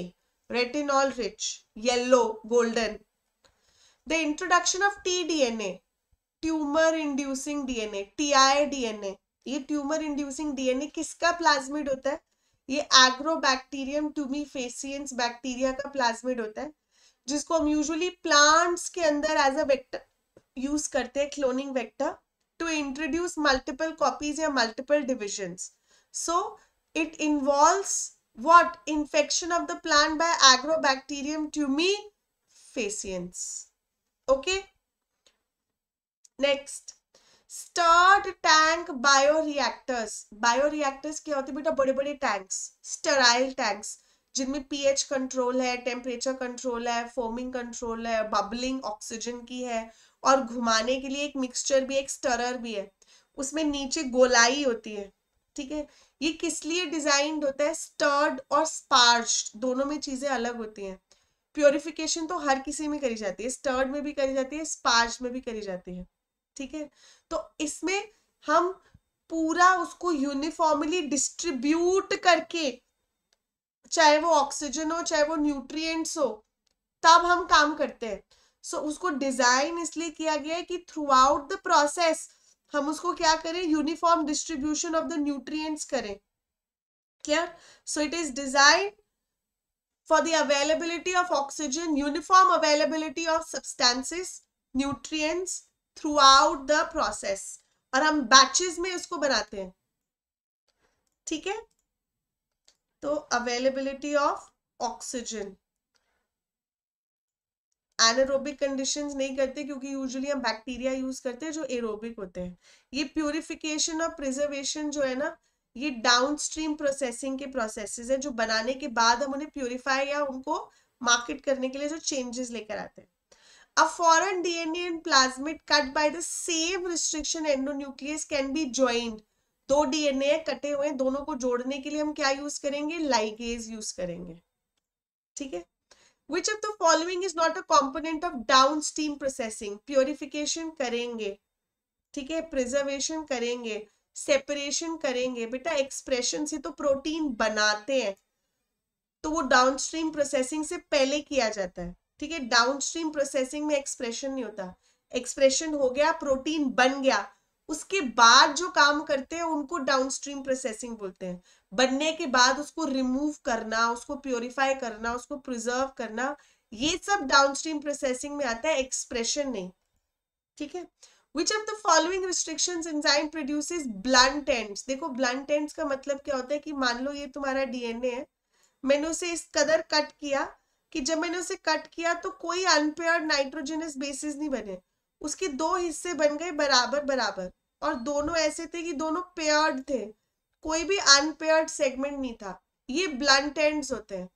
retinol rich yellow golden the introduction of T DNA tumour inducing DNA Ti DNA ये ट्यूमर इंड्यूसिंग डीएनए किसका प्लाज्मिड होता है ये एग्रो ट्यूमी ट्यूमीफेसियंस बैक्टीरिया का प्लाज्मिड होता है जिसको हम यूजुअली प्लांट्स के अंदर एज अ वेक्टर यूज करते हैं cloning vector to introduce multiple copies or multiple divisions. So it involves what? Infection of the plant by Agrobacterium tumefaciens. Okay. Next. stirred tank bioreactors bioreactors kya hote beta bade bade tanks sterile tanks tanks जिनमें pH control है temperature control है foaming control है bubbling oxygen की है और घुमाने के लिए एक मिक्सचर भी एक स्टरर भी है उसमें नीचे गोलाई होती है ठीक है ये किस लिए डिजाइंड होता है स्टर्ड और स्पार्च दोनों में चीजें अलग होती हैं प्योरिफिकेशन तो हर किसी में करी जाती है स्टर्ड में भी करी जाती है स्पार्च में भी करी जाती है ठीक है तो इसमें हम पूरा उसको यूनिफॉर्मली डिस्ट्रीब्यूट करके चाहे वो ऑक्सीजन हो चाहे वो न्यूट्रिएंट्स हो तब हम काम करते हैं सो so, उसको डिजाइन इसलिए किया गया है कि थ्रू आउट द प्रोसेस हम उसको क्या करें uniform distribution of the nutrients करें clear so it is design for the availability of oxygen uniform availability of substances substances, throughout the process और हम बैचेस में इसको बनाते हैं ठीक है तो availability of oxygen anaerobic condition नहीं करते क्योंकि यूजली हम बैक्टीरिया यूज करते हैं जो एरोबिक होते हैं ये प्योरिफिकेशन और प्रिजर्वेशन जो है ना ये डाउन स्ट्रीम प्रोसेसिंग के प्रोसेसेस हैं जो बनाने के बाद हम उन्हें प्योरीफाई या उनको मार्केट करने के लिए जो चेंजेस लेकर आते हैं A foreign DNA and plasmid cut by the same restriction endonucleus can be joined. दो डीएनए कटे हुए दोनों को जोड़ने के लिए हम क्या यूज करेंगे लाइगेज यूज करेंगे ठीक है which of the following is not a component of downstream processing purification करेंगे ठीक है preservation करेंगे separation करेंगे बेटा expression से तो protein बनाते हैं तो वो downstream processing से पहले किया जाता है ठीक है downstream processing में expression नहीं होता expression हो गया protein बन गया उसके बाद जो काम करते हैं उनको डाउनस्ट्रीम प्रोसेसिंग बोलते हैं बनने के बाद उसको रिमूव करना उसको प्योरीफाई करना उसको प्रिजर्व करना ये सब डाउनस्ट्रीम प्रोसेसिंग में आता है एक्सप्रेशन नहीं ठीक है which of the following restriction enzyme produces blunt ends देखो ब्लंट एंड्स का मतलब क्या होता है कि मान लो ये तुम्हारा डीएनए है मैंने उसे इस कदर कट किया कि जब मैंने उसे कट किया तो कोई अनपेयर नाइट्रोजनस बेसिस नहीं बने उसके दो हिस्से बन गए बराबर बराबर और दोनों ऐसे थे कि दोनों पेयर्ड थे कोई भी अनपेयर्ड सेगमेंट नहीं था ये ब्लंट एंड्स होते हैं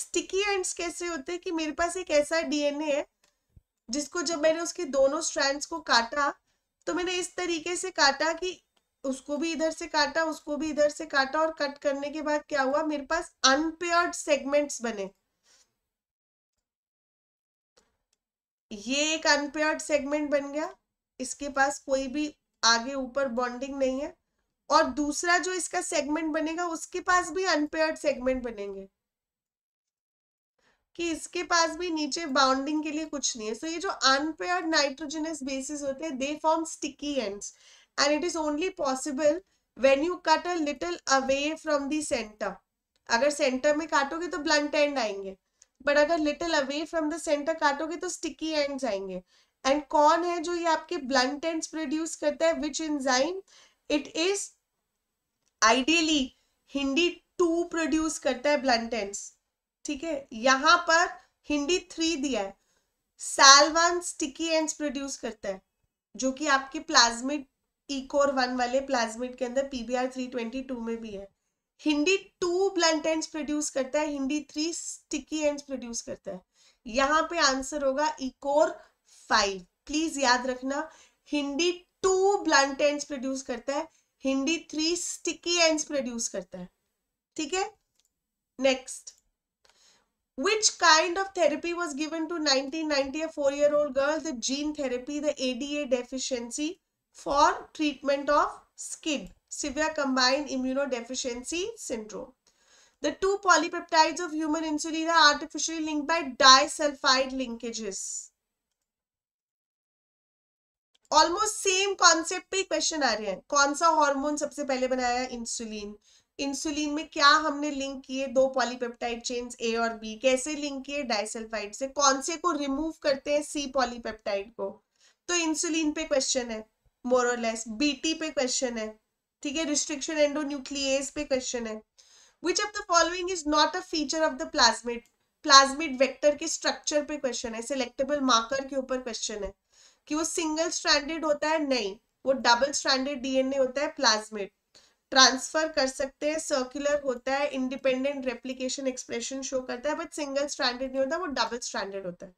स्टिकी एंड्स कैसे होते हैं कि मेरे पास एक ऐसा डीएनए है जिसको जब मैंने उसके दोनों स्ट्रैंड्स को काटा तो मैंने इस तरीके से काटा कि उसको भी इधर से काटा उसको भी इधर से काटा और कट करने के बाद क्या हुआ मेरे पास अनपेयर्ड सेगमेंट्स बने ये एक अनपेयर्ड सेगमेंट बन गया इसके पास कोई भी आगे ऊपर बॉन्डिंग नहीं है और दूसरा जो इसका सेगमेंट बनेगा उसके पास भी अनपेयर्ड सेगमेंट बनेंगे कि इसके पास भी नीचे बाउंडिंग के लिए कुछ नहीं है सो so, ये जो अनपेयर्ड नाइट्रोजनस बेसिस होते हैं they form sticky ends and it is only possible when you cut a little away from the centre अगर सेंटर में काटोगे तो ब्लंट एंड आएंगे बट अगर little away from the centre काटोगे तो स्टिकी एंड्स आएंगे एंड कौन है जो ये आपके ब्लंट एंड प्रोड्यूस करता है which enzyme it is ideally Hind two produce करता है ब्लंट एंड ठीक है यहां पर हिंदी थ्री दिया है सैलवन स्टिकी एंड प्रोड्यूस करता है जो कि आपके प्लाज्मिड इकोर वन वाले प्लाज्मिड के अंदर पीबीआर थ्री ट्वेंटी टू में भी है Hind two blunt end produce करता है Hind three sticky end produce करता है यहां पे आंसर होगा इकोर e फाइव प्लीज याद रखना Hind two blunt ends produce करता है Hind three sticky ends produce करता है ठीक है next which kind of therapy was given to 1990 a 4 year old girl the gene therapy the ada deficiency for treatment of skid severe combined immunodeficiency syndrome the two polypeptides of human insulin are artificially linked by disulfide linkages almost same concept पे question आ रहे हैं कौन सा hormone सबसे पहले बनाया insulin insulin में क्या हमने लिंक किए दो पॉलीपेप्टाइड चेन्स ए और बी कैसे लिंक किए डाइसल्फाइड से कौन से को रिमूव करते हैं सी पॉलीपेप्टाइड को तो इंसुलिन पे क्वेश्चन है मोरलेस बीटी पे क्वेश्चन है ठीक है रिस्ट्रिक्शन एंडोन्यूक्लियस पे क्वेश्चन है which of the following is not a feature of the plasmid plasmid vector के स्ट्रक्चर पे क्वेश्चन है सिलेक्टेबल मार्कर के ऊपर क्वेश्चन है कि वो सिंगल स्ट्रैंडेड होता है नहीं वो डबल स्ट्रैंडेड डीएनए होता है प्लाज्मिड ट्रांसफर कर सकते हैं सर्कुलर होता है इंडिपेंडेंट रेप्लीकेशन एक्सप्रेशन शो करता है बट सिंगल स्ट्रैंडेड नहीं होता वो डबल स्ट्रैंडेड होता है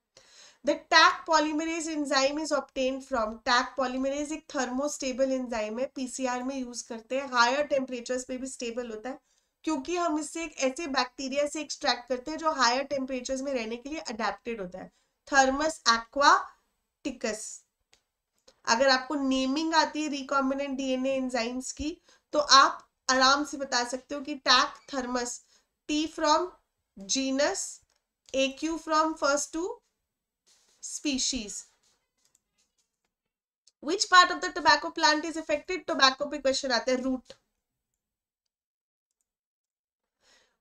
the Taq polymerase enzyme is obtain from Taq polymerase एक थर्मोस्टेबल enzyme है पीसीआर में यूज करते हैं हायर टेम्परेचर पे भी स्टेबल होता है क्योंकि हम इससे एक ऐसे बैक्टीरिया से एक्सट्रैक्ट करते हैं जो हायर टेम्परेचर में रहने के लिए अडेप्टेड होता है थर्मस एक्वा टिकस अगर आपको नेमिंग आती है रिकॉम्बिनेंट डीएनए एंजाइम्स की तो आप आराम से बता सकते हो कि Taq Thermus T from genus A Q from first two species which part of the tobacco plant is affected tobacco पे क्वेश्चन आते हैं root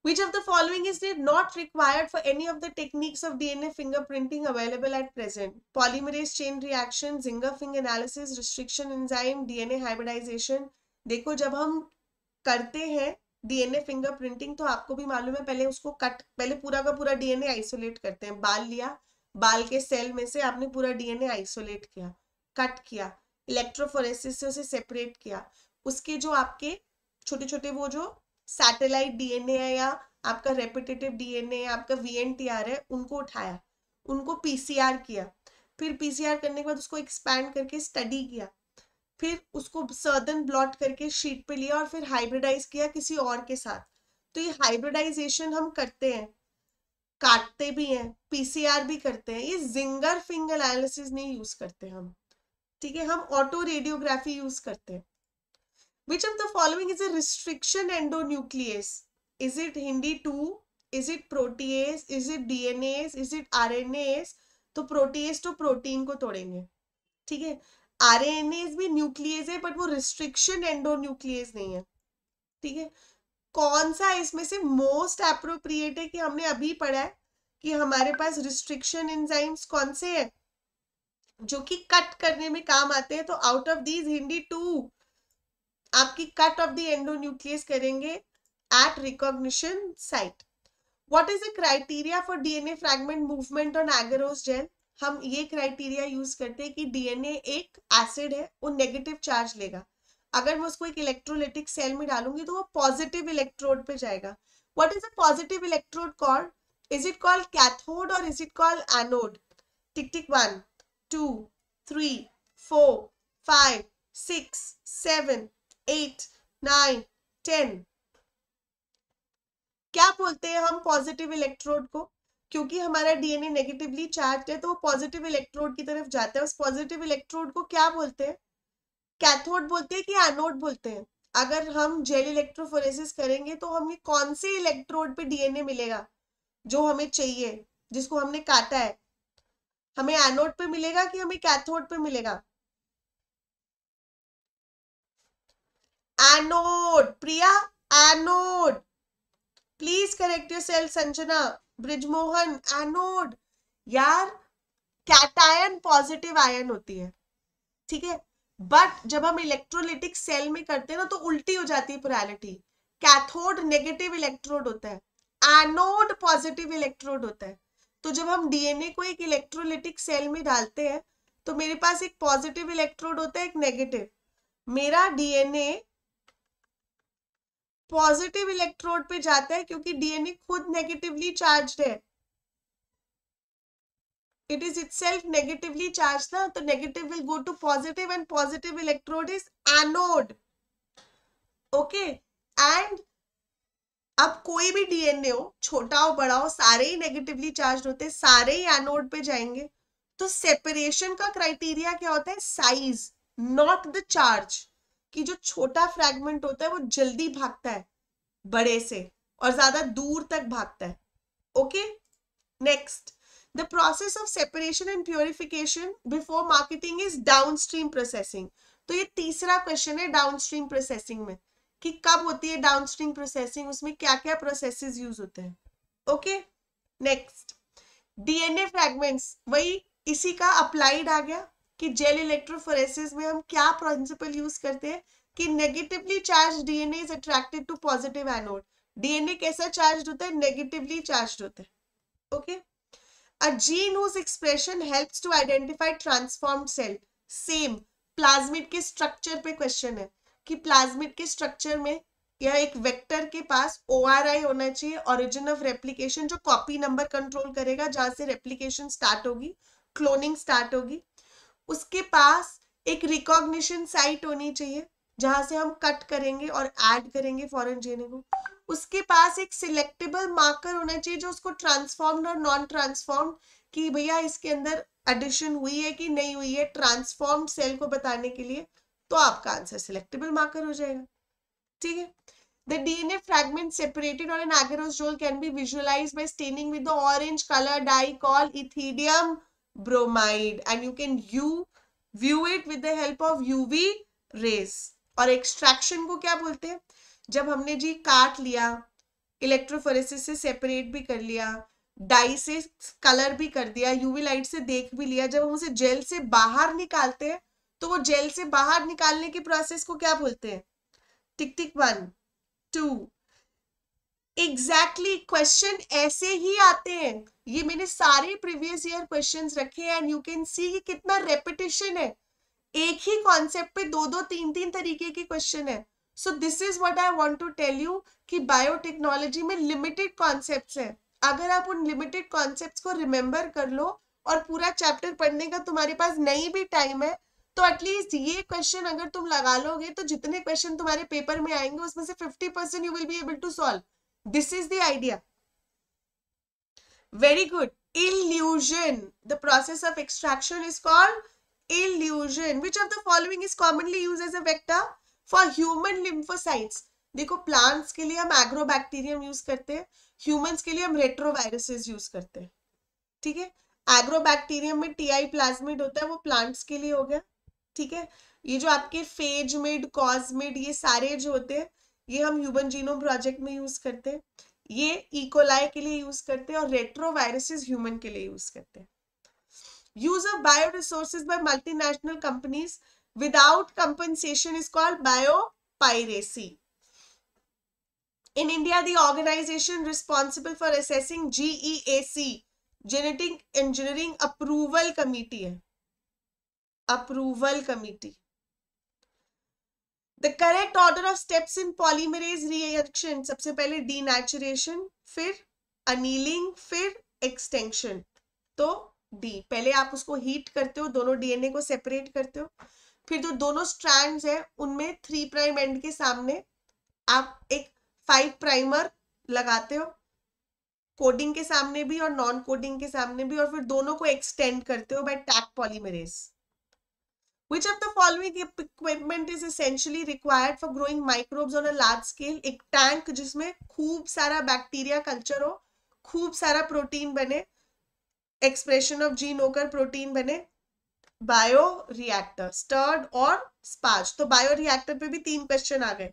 Which of the following is not required for any of the techniques of DNA fingerprinting available at present? Polymerase chain reaction, zinger finger analysis, restriction enzyme, DNA hybridization. देखो जब हम करते हैं DNA fingerprinting तो आपको भी मालूम है पहले उसको कट पहले पूरा का पूरा डीएनए आइसोलेट करते हैं बाल लिया बाल के सेल में से आपने पूरा डीएनए आइसोलेट किया कट किया इलेक्ट्रोफोरेसिस से उसे सेपरेट किया उसके जो आपके छोटे छोटे वो जो सैटेलाइट डीएनए है या आपका रेपिटेटिव डीएनए या आपका वीएनटीआर है उनको उठाया उनको पीसीआर किया फिर पीसीआर करने के बाद उसको एक्सपैंड करके स्टडी किया फिर उसको सर्दन ब्लॉट करके शीट पे लिया और फिर हाइब्रिडाइज किया किसी और के साथ तो ये हाइब्रिडाइजेशन हम करते हैं काटते भी हैं पीसीआर भी करते हैं ये जिंगर फिंगर एनालिसिस नहीं यूज करते हम ठीक है हम ऑटो रेडियोग्राफी यूज करते हैं Which of the following is a restriction endonuclease? Is it Hindi2? Is it protease? Is it DNase? Is it RNase? तो प्रोटीएस तो प्रोटीन को तोड़ेंगे ठीक है आर भी न्यूक्लियस है बट वो रिस्ट्रिक्शन एंडो न्यूक्लियस नहीं है ठीक है कौन सा इसमें से मोस्ट अप्रोप्रिएट है कि हमने अभी पढ़ा है कि हमारे पास रिस्ट्रिक्शन एंजाइम्स कौन से हैं जो कि कट करने में काम आते हैं तो out of these Hind two आपकी कट ऑफ द एंडोन्यूक्लियस करेंगे at recognition site what is the criteria for DNA fragment movement on agarose gel हम ये क्राइटेरिया यूज करते हैं कि डीएनए एक एसिड है वो नेगेटिव चार्ज लेगा अगर मैं उसको एक इलेक्ट्रोलिटिक सेल में डालूंगी तो वो पॉजिटिव इलेक्ट्रोड पे जाएगा what is a positive electrode called is it called cathode और is it called anode tick tick 1 2 3 4 5 6 7 eight nine ten क्या बोलते हैं हम पॉजिटिव इलेक्ट्रोड को क्योंकि हमारा डीएनए नेगेटिवली चार्ज है तो वो पॉजिटिव इलेक्ट्रोड की तरफ जाता है उस पॉजिटिव इलेक्ट्रोड को क्या बोलते हैं कैथोड बोलते हैं कि एनोड बोलते हैं अगर हम जेल इलेक्ट्रोफोरेसिस करेंगे तो हमें कौन से इलेक्ट्रोड पे डीएनए मिलेगा जो हमें चाहिए जिसको हमने काटा है हमें एनोड पे मिलेगा कि हमें कैथोड पे मिलेगा anode Priya anode please correct yourself Sanjana Brijmohan anode यार कैटायन पॉजिटिव आयन होती है ठीक है बट जब हम इलेक्ट्रोलिटिक सेल में करते हैं ना तो उल्टी हो जाती है पोलैरिटी कैथोड नेगेटिव इलेक्ट्रोड होता है एनोड पॉजिटिव इलेक्ट्रोड होता है तो जब हम डीएनए को एक इलेक्ट्रोलिटिक सेल में डालते हैं तो मेरे पास एक पॉजिटिव इलेक्ट्रोड होता है एक नेगेटिव मेरा डीएनए पॉजिटिव इलेक्ट्रोड पे जाता है क्योंकि डीएनए खुद नेगेटिवली चार्ज है is itself negatively charge na तो negative will go to positive and positive electrode is anode okay and अब कोई भी डीएनए हो छोटा हो बड़ा हो सारे ही नेगेटिवली चार्ज होते हैं सारे ही एनोड पे जाएंगे तो सेपरेशन का क्राइटेरिया क्या होता है साइज नॉट द चार्ज कि जो छोटा फ्रैगमेंट होता है वो जल्दी भागता है बड़े से और ज्यादा दूर तक भागता है okay next the process of separation and purification before marketing is stream processing तो ये तीसरा क्वेश्चन है डाउन स्ट्रीम प्रोसेसिंग में कि कब होती है डाउन स्ट्रीम प्रोसेसिंग उसमें क्या क्या प्रोसेसिस यूज होते हैं ओके नेक्स्ट डीएनए फ्रेगमेंट्स वही इसी का अप्लाइड आ गया कि जेल इलेक्ट्रोफोरेसिस में हम क्या प्रिंसिपल यूज करते हैं कि negatively charge DNA is attracted to positive anode DNA कैसा चार्ज होता है नेगेटिवली चार्ज होता है okay a gene whose expression helps to identify transformed cell same plasmid के स्ट्रक्चर पे क्वेश्चन है कि प्लाज्मिड के स्ट्रक्चर में या एक वेक्टर के पास ओ होना चाहिए ओरिजिन ऑफ रेप्लीकेशन जो कॉपी नंबर कंट्रोल करेगा जहां से रेप्लीकेशन स्टार्ट होगी क्लोनिंग स्टार्ट होगी उसके पास एक रिकॉग्निशन साइट होनी चाहिए जहां से हम कट करेंगे और ऐड करेंगे फॉरेन जीने को उसके पास एक सिलेक्टेबल मार्कर होना चाहिए जो उसको ट्रांसफॉर्म और नॉन ट्रांसफॉर्म कि भैया इसके अंदर एडिशन हुई है कि नहीं हुई है ट्रांसफॉर्म सेल को बताने के लिए तो आपका आंसर सिलेक्टेबल मार्कर हो जाएगा ठीक है The DNA fragment separated on an agarose रोल can be visualise by staining with the orange color dye called ethidium bromide and you can you view it with the help of UV rays और extraction को क्या बोलते हैं जब हमने जी काट लिया इलेक्ट्रोफोरेसिस से सेपरेट भी कर लिया डाई से कलर भी कर दिया यूवी लाइट से देख भी लिया जब हम उसे जेल से बाहर निकालते हैं तो वो जेल से बाहर निकालने की प्रोसेस को क्या बोलते हैं tick tick one two exactly exactly, question ऐसे ही आते हैं ये मैंने सारे प्रीवियस ईयर क्वेश्चंस रखे हैं एंड यू कैन सी कि कितना रेपिटेशन है एक ही कॉन्सेप्ट पे दो दो तीन तीन तरीके के क्वेश्चन है so this is what I want to tell you कि बायोटेक्नोलॉजी में लिमिटेड कॉन्सेप्ट हैं अगर आप उन लिमिटेड कॉन्सेप्ट को रिमेम्बर कर लो और पूरा चैप्टर पढ़ने का तुम्हारे पास नहीं भी टाइम है तो एटलीस्ट ये क्वेश्चन अगर तुम लगा लोगे तो जितने क्वेश्चन तुम्हारे पेपर में आएंगे उसमें से fifty percent you will be able to solve This is the idea. Very good. Illusion. The process of extraction is called illusion. Which of the following is commonly used as a vector for human lymphocytes? देखो plants के लिए हम agrobacterium use करते हैं humans के लिए हम retroviruses use करते हैं ठीक है एग्रोबैक्टीरियम में टी आई प्लाज्मिड होता है वो प्लांट्स के लिए हो गया ठीक है ये जो आपके फेज मिड कॉजमिड ये सारे जो होते हैं ये हम ह्यूमन जीनोम प्रोजेक्ट में यूज करते हैं ये इकोलाई e. के लिए यूज करते हैं और रेट्रोवायरसेस ह्यूमन के लिए यूज करते हैं use of bioresources by multinational companies without compensation is called biopiracy In India, the organization responsible for assessing GEAC, genetic engineering approval committee है. Approval committee correct order of steps in polymerase reaction सबसे पहले denaturation फिर annealing फिर extension तो D पहले आप उसको heat करते हो दोनों डीएनए को सेपरेट करते हो फिर जो दोनों स्ट्रैंड्स है उनमें थ्री प्राइम एंड के सामने आप एक फाइव प्राइमर लगाते हो कोडिंग के सामने भी और नॉन कोडिंग के सामने भी और फिर दोनों को एक्सटेंड करते हो by Taq polymerase Which of the following equipment is essentially required for growing microbes on a large scale? एक tank जिसमें खूब सारा बैक्टीरिया कल्चर हो खूब सारा प्रोटीन बने एक्सप्रेशन ऑफ जीन होकर प्रोटीन बने बायो रिएक्टर स्टर्ड और स्पार्च तो बायो रिएक्टर पे भी तीन क्वेश्चन आ गए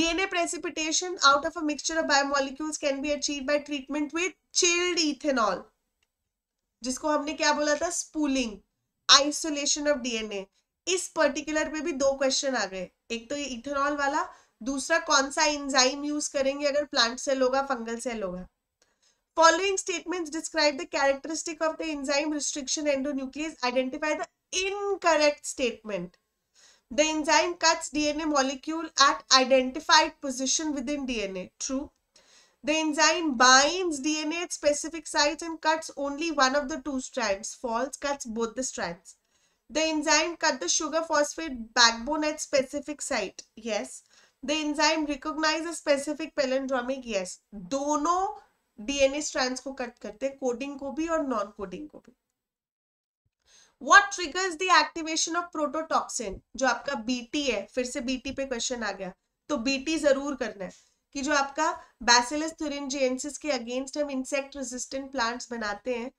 DNA precipitation out of a mixture of biomolecules can be achieved by treatment with chilled ethanol जिसको हमने क्या बोला था स्पूलिंग आइसोलेशन ऑफ डीएनए इस पर्टिकुलर पे भी दो क्वेश्चन आ गए एक तो ये इथेनॉल वाला दूसरा कौन सा एंजाइम यूज करेंगे अगर प्लांट सेल होगा फंगल सेल होगा following statement describe the characteristic of the enzyme restriction endo identify the incorrect statement the enzyme cuts DNA molecule at identified position within DNA true The enzyme binds DNA at specific sites and cuts only one of the two strands. False cuts both the strands. The enzyme cut the sugar phosphate backbone at specific site. Yes. The enzyme recognize a specific palindromic. Yes. dono dna strands ko cut karte coding ko bhi aur non coding ko bhi what triggers the activation of prototoxin jo aapka bt hai fir se bt pe question aa gaya to bt zarur karna hai कि जो आपका बैसेलस थुरजेंसिस के against हम insect resistant plants बनाते हैं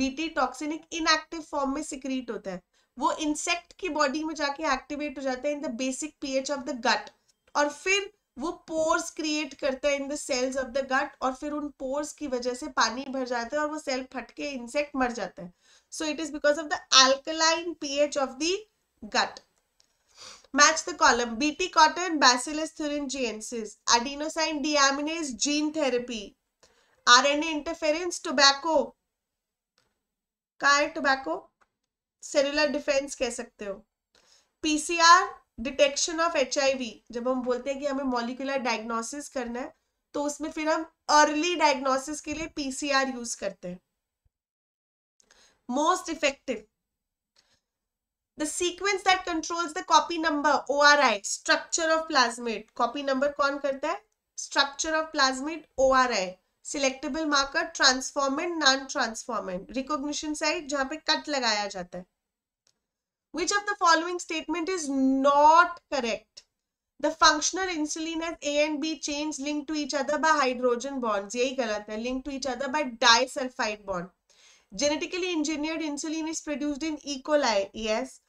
BT टॉक्सिनिक inactive form में secrete होता है वो इंसेक्ट की बॉडी में जाके एक्टिवेट हो जाता है in the basic pH of the gut और फिर वो पोर्स क्रिएट करता है in the cells of the gut और फिर उन पोर्स की वजह से पानी भर जाता है और वो सेल फट के इंसेक्ट मर जाता है so it is because of the alkaline pH of the gut Match the column. BT cotton, Bacillus thuringiensis, adenosine deaminase, gene therapy, RNA interference, tobacco. कहा है टोबैको सेलुलर डिफेंस कह सकते हो पीसीआर डिटेक्शन ऑफ एच जब हम बोलते हैं कि हमें मॉलिकुलर डायग्नोसिस करना है तो उसमें फिर हम अर्ली डायग्नोसिस के लिए पीसीआर यूज करते हैं most effective the sequence that controls the copy number ORI structure of plasmid copy number कौन करता है structure of plasmid ORI selectable marker transformant non transformant recognition site जहाँ पे cut लगाया जाता है which of the following statement is not correct the functional insulin has A and B chains linked to each other by hydrogen bonds यही गलत है linked to each other by disulfide bond genetically engineered insulin is produced in E. coli. Yes.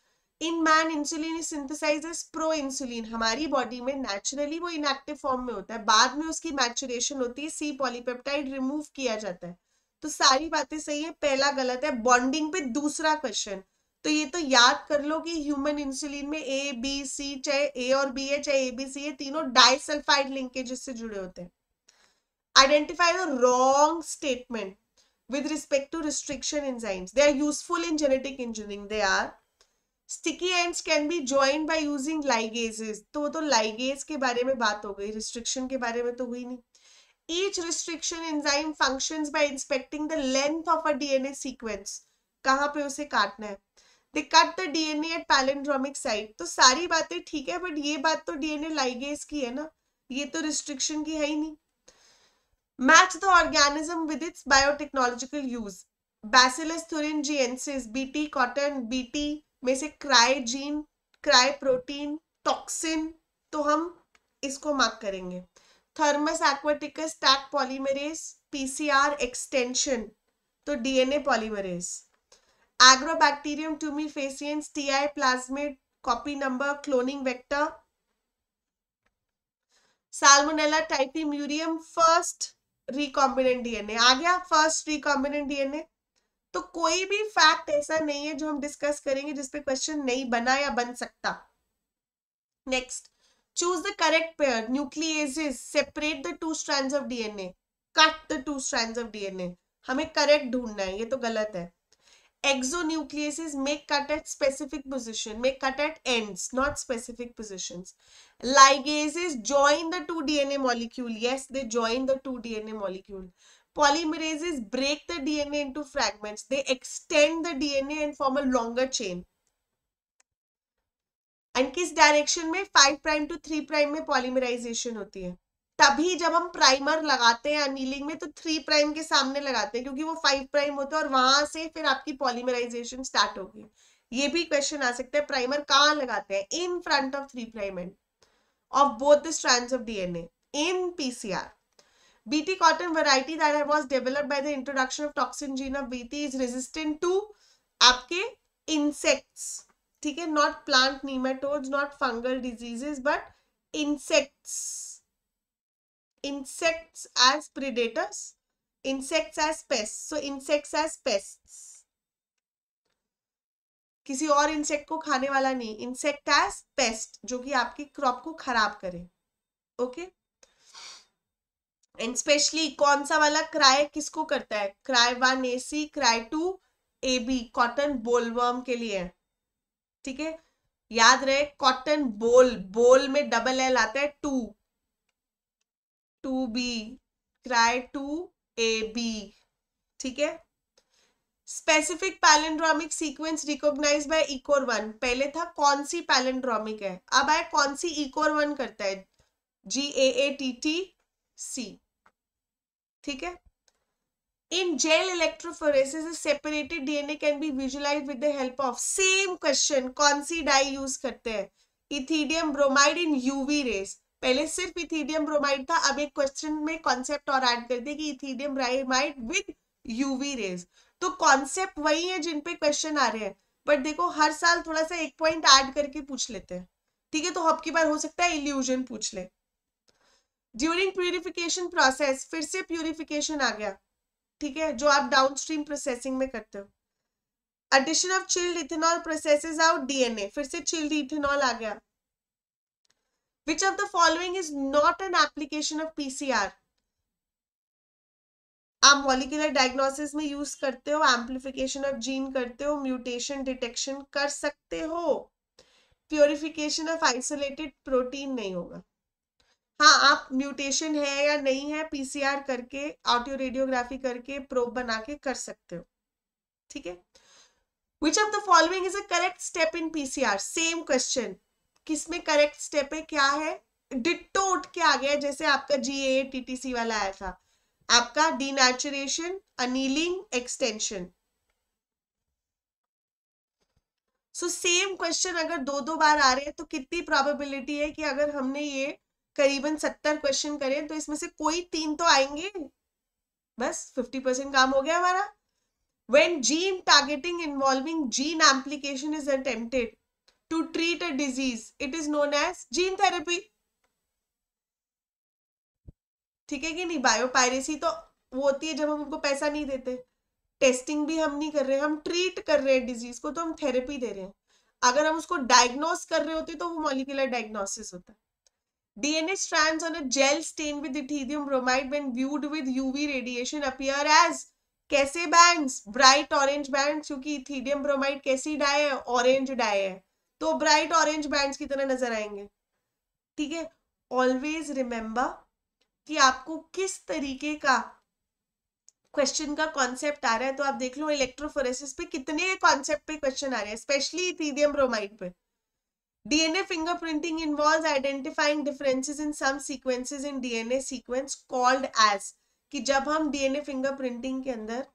In man insulin synthesizes proinsulin हमारी body में naturally वो inactive form में होता है बाद में उसकी मैचुरेशन होती है सी पॉलीपेप्टाइड रिमूव किया जाता है तो सारी बातें सही है पहला गलत है बॉन्डिंग पे दूसरा क्वेश्चन तो ये तो याद कर लो कि ह्यूमन इंसुलिन में ए बी सी चाहे ए और बी है चाहे ए बी सी है तीनों डाइसल्फाइड लिंकेजेस से जुड़े होते हैं identify the wrong statement with respect to restriction enzymes. They are useful in genetic engineering. They are sticky ends can be join by using ligases तो वो तो लाइगेज के बारे में बात हो गई रिस्ट्रिक्शन के बारे में तो हुई नहीं each restriction enzyme functions by inspecting the length of a DNA sequence कहाँ पे उसे काटना है they cut the DNA at palindromic site तो सारी बातें ठीक है बट ये बात तो डीएनए लाइगेज की है ना ये तो रिस्ट्रिक्शन की है ही नहीं match the organism with its biotechnological use Bacillus thuringiensis BT cotton BT में से cry gene cry protein toxin तो हम इसको मार्क करेंगे Thermus aquaticus Taq polymerase PCR extension तो DNA polymerase Agrobacterium tumefaciens T I plasmid copy number cloning vector Salmonella typhimurium first recombinant DNA आ गया first recombinant DNA तो कोई भी फैक्ट ऐसा नहीं है जो हम डिस्कस करेंगे जिसपे क्वेश्चन नहीं बना या बन सकता next choose the correct pair nucleases separate the two strand of DNA cut the two strand of DNA हमें करेक्ट ढूंढना है ये तो गलत है exonucleases make cut at specific position make cut at end not specific position ligase join the two DNA molecule yes they join the two DNA molecule polymerases break the DNA into fragments. They extend the DNA and form a longer chain. and kis direction mein 5 prime to 3 prime mein polymerization hoti hai तभी जब हम primer लगाते हैं annealing में तो three prime के सामने लगाते हैं क्योंकि वो फाइव प्राइम होता है और वहां से फिर आपकी पॉलीमराइजेशन स्टार्ट होगी ये भी क्वेश्चन आ सकता है प्राइमर कहाँ लगाते हैं in front of three prime end of both the strands of DNA in PCR BT cotton variety that was developed by the introduction of toxin gene of BT is resistant to आपके insects ठीक है not plant nematodes not fungal diseases but insects insects as predators insects as pests so insects as pests किसी और insect को खाने वाला नहीं insect as pest जो कि आपकी crop को खराब करे okay? एंड स्पेशली कौन सा वाला क्राई किसको करता है cry one A C cry two A B cotton bollworm के लिए ठीक है याद रहे कॉटन बोल बोल में डबल एल आता है two two B cry two A B ठीक है specific palindromic sequence recognise by EcoR one पहले था कौन सी पैलेंड्रोमिक है अब आए कौन सी इकोर वन करता है जी A A T T C ठीक है in gel electrophoresis a separated dna can be visualized with the help of same question कौन सी डाई यूज करते हैं ethidium bromide in UV rays पहले सिर्फ इथीडियम ब्रोमाइड था अब एक क्वेश्चन में कॉन्सेप्ट और ऐड कर दिया कि ethidium bromide with UV rays तो कॉन्सेप्ट वही है जिन पे क्वेश्चन आ रहे हैं बट देखो हर साल थोड़ा सा एक पॉइंट ऐड करके पूछ लेते हैं ठीक है तो अब की बार हो सकता है इल्यूजन पूछ ले ड्यूरिंग प्यूरिफिकेशन प्रोसेस फिर से प्यूरिफिकेशन आ गया ठीक है जो आप डाउनस्ट्रीम प्रोसेसिंग में करते हो addition of chilled ethanol processes out DNA फिर से चिल्ड इथेनॉल आ गया which of the following is not an application of PCR? आप मॉलिकुलर डायग्नोसिस में यूज करते हो एम्प्लीफिकेशन ऑफ जीन करते हो म्यूटेशन डिटेक्शन कर सकते हो प्योरिफिकेशन ऑफ आइसोलेटेड प्रोटीन नहीं होगा हाँ आप म्यूटेशन है या नहीं है पीसीआर करके ऑडियो रेडियोग्राफी करके प्रोब बना के कर सकते हो ठीक है which of the following is a correct step in PCR same question किसमें करेक्ट स्टेप है क्या है डिट्टो उठ के आ गया जैसे आपका जी ए टीटीसी वाला आया था आपका denaturation annealing extension so same question अगर दो दो बार आ रहे हैं तो कितनी प्रोबेबिलिटी है कि अगर हमने ये करीबन सत्तर क्वेश्चन करें तो इसमें से कोई तीन तो आएंगे बस फिफ्टी परसेंट काम हो गया हमारा when gene targeting involving gene amplification is attempted to treat a disease it is known as gene therapy ठीक है कि नहीं बायोपायरेसी तो वो होती है जब हम उनको पैसा नहीं देते टेस्टिंग भी हम नहीं कर रहे हम ट्रीट कर रहे हैं डिजीज को तो हम थेरेपी दे रहे हैं अगर हम उसको डायग्नोस कर रहे होते तो वो मॉलिकुलर डायग्नोसिस होता है DNA strands on a gel stained with ethidium bromide when viewed with UV radiation appear as कैसे बैंड्स ब्राइट ऑरेंज बैंड्स क्योंकि इथीडियम ब्रोमाइड कैसी डाई है ऑरेंज डाई है तो ब्राइट ऑरेंज बैंड्स की तरह नजर आएंगे ठीक है ऑलवेज रिमेम्बर कि आपको किस तरीके का क्वेश्चन का कॉन्सेप्ट आ रहा है तो आप देख लो इलेक्ट्रोफोरेसिस पे कितने कॉन्सेप्ट पे क्वेश्चन आ रहे हैं स्पेशली इथीडियम ब्रोमाइड पे DNA fingerprinting involves identifying differences in some sequences in DNA sequence called as कि जब हम DNA fingerprinting के अंदर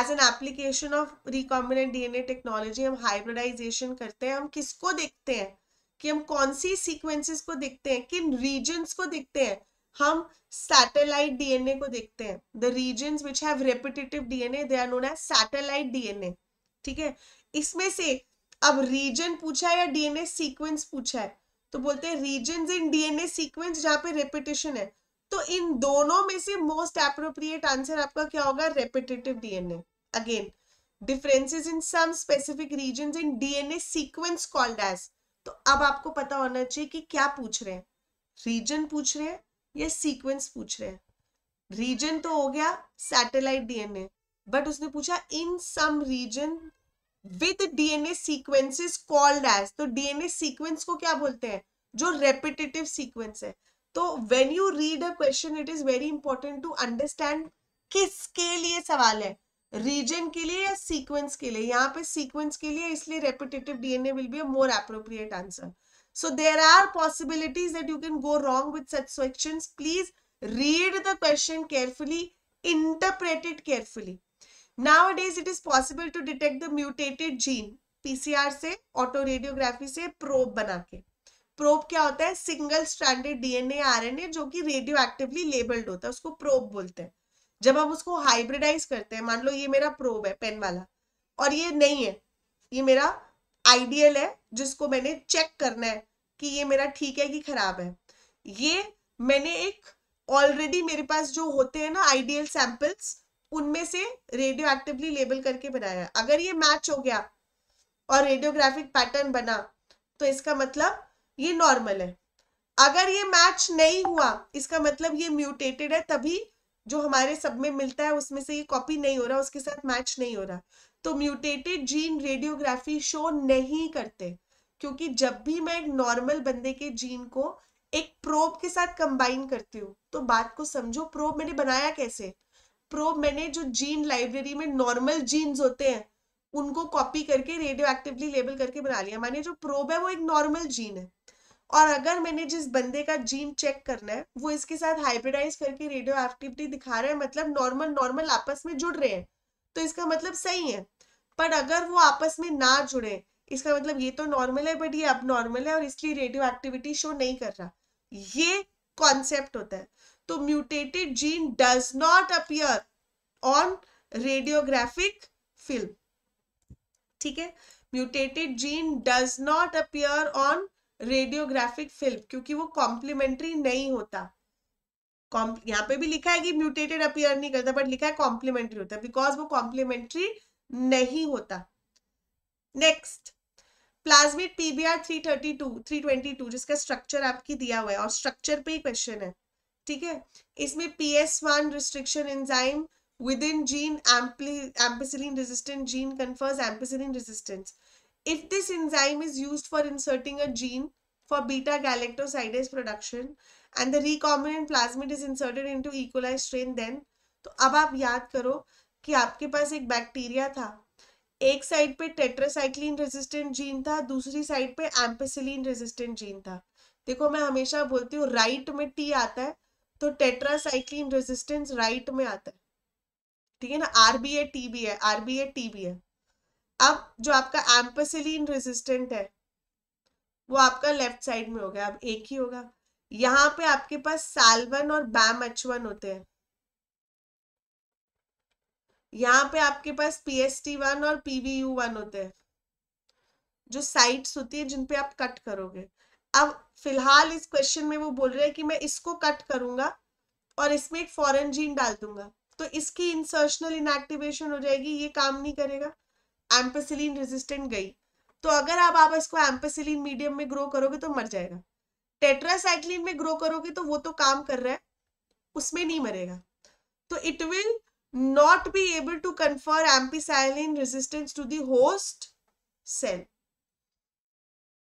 as an application of recombinant DNA technology हम हाइब्रिडाइजेशन करते हैं हम किसको देखते हैं कि हम कौन सी सीक्वेंसेस को देखते हैं किन रीजन्स को देखते हैं हम सैटेलाइट डीएनए को देखते हैं the regions which have repetitive DNA they are known as satellite DNA ठीक है इसमें से अब रीजन पूछा है या डीएनए सीक्वेंस पूछा है तो बोलते हैं रीजन इन डीएनए सीक्वेंस जहां पे रेपिटेशन है तो इन दोनों में से मोस्ट अप्रोप्रिएट आंसर आपका क्या होगा repetitive DNA again differences in some specific region in DNA sequence called as तो अब आपको पता होना चाहिए कि क्या पूछ रहे हैं रीजन पूछ रहे हैं या सीक्वेंस पूछ रहे हैं रीजन तो हो गया सैटेलाइट डीएनए बट उसने पूछा in some region with DNA sequences called as तो डीएनए सीक्वेंस को क्या बोलते हैं जो रेपिटेटिव सीक्वेंस है तो when you read a question it is very important to understand किसके लिए सवाल है रीजन के लिए या सीक्वेंस के लिए यहाँ पे सीक्वेंस के लिए इसलिए repetitive DNA will be a more appropriate answer so there are possibilities that you can go wrong with such questions please read the question carefully interpret it carefully nowadays it is possible to detect the mutated gene pcr से autoradiography से probe बना के probe क्या होता है single standard DNA RNA जो कि radio actively labelled होता है उसको प्रोब बोलते हैं जब हम उसको हाइब्रिडाइज करते हैं मान लो ये मेरा प्रोब है पेन वाला और ये नहीं है ये मेरा आइडियल है जिसको मैंने चेक करना है कि ये मेरा ठीक है कि खराब है ये मैंने एक ऑलरेडी मेरे पास जो होते हैं ना आइडियल सैंपल्स उनमें से रेडियो एक्टिवली लेबल करके बनाया अगर ये मैच हो गया और रेडियोग्राफिक पैटर्न बना तो इसका मतलब ये नॉर्मल है अगर ये मैच नहीं हुआ इसका मतलब ये म्यूटेटेड है तभी जो हमारे सब में मिलता है उसमें से ये कॉपी नहीं हो रहा उसके साथ मैच नहीं हो रहा तो म्यूटेटेड जीन रेडियोग्राफी शो नहीं करते क्योंकि जब भी मैं एक नॉर्मल बंदे के जीन को एक प्रोब के साथ कंबाइन करती हूँ तो बात को समझो प्रोब मैंने बनाया कैसे प्रो मैंने जो जीन लाइब्रेरी में नॉर्मल जीन्स होते हैं उनको कॉपी करके रेडियो एक्टिवली लेबल करके बना लिया मैंने जो प्रोब है वो एक नॉर्मल जीन है और अगर मैंने जिस बंदे का जीन चेक करना है वो इसके साथ हाइब्रिडाइज करके रेडियो एक्टिविटी दिखा रहे हैं मतलब नॉर्मल नॉर्मल आपस में जुड़ रहे हैं तो इसका मतलब सही है पर अगर वो आपस में ना जुड़े इसका मतलब ये तो नॉर्मल है बट ये अब नॉर्मल है और इसलिए रेडियो एक्टिविटी शो नहीं कर रहा ये कॉन्सेप्ट होता है तो mutated gene does not appear on radiographic film ठीक है mutated gene does not appear on radiographic film क्योंकि वो कॉम्प्लीमेंट्री नहीं होता यहाँ पे भी लिखा है कि म्यूटेटेड अपियर नहीं करता बट लिखा है कॉम्प्लीमेंट्री होता है बिकॉज वो कॉम्प्लीमेंट्री नहीं होता नेक्स्ट प्लाज्मिड पीबीआर 332 322 जिसका स्ट्रक्चर आपकी दिया हुआ है और स्ट्रक्चर पे ही क्वेश्चन है ठीक है इसमें P S one restriction enzyme within gene ampli ampicillin resistant gene confers ampicillin resistance if this enzyme is use for inserting a gene for beta galactosidase production and the recombinant plasmid is inserted into equalise strain then तो अब आप याद करो कि आपके पास एक bacteria था एक साइड पे टेट्रासाइक्लिन रेजिस्टेंट जीन था दूसरी साइड पे एम्पेसिलिन रेजिस्टेंट जीन था देखो मैं हमेशा बोलती हूँ राइट में टी आता है तो टेट्रासाइक्लिन रेजिस्टेंस राइट में आता है ठीक है ना आरबीए टीबी है आरबीए टीबी है अब जो आपका एम्पेसिलिन रेजिस्टेंट है वो आपका लेफ्ट साइड में होगा अब एक ही होगा यहाँ पे आपके पास सालवन और बैम एच वन होते हैं यहाँ पे आपके पास पी एस टी वन और पीवीयू वन होते हैं जो साइट्स होती है जिनपे आप कट करोगे अब फिलहाल इस क्वेश्चन में वो बोल रहे हैं कि मैं इसको कट करूंगा और इसमें एक फॉरेन जीन डाल दूंगा तो इसकी इंसर्शनल इनएक्टिवेशन हो जाएगी ये काम नहीं करेगा एम्पेसिलीन रेजिस्टेंट गई तो अगर आप आप इसको एम्पेसिलीन मीडियम में ग्रो करोगे तो मर जाएगा टेट्रासाइक्लिन में ग्रो करोगे तो वो तो काम कर रहा है उसमें नहीं मरेगा तो it will not be able to confer ampicillin resistance to the host cell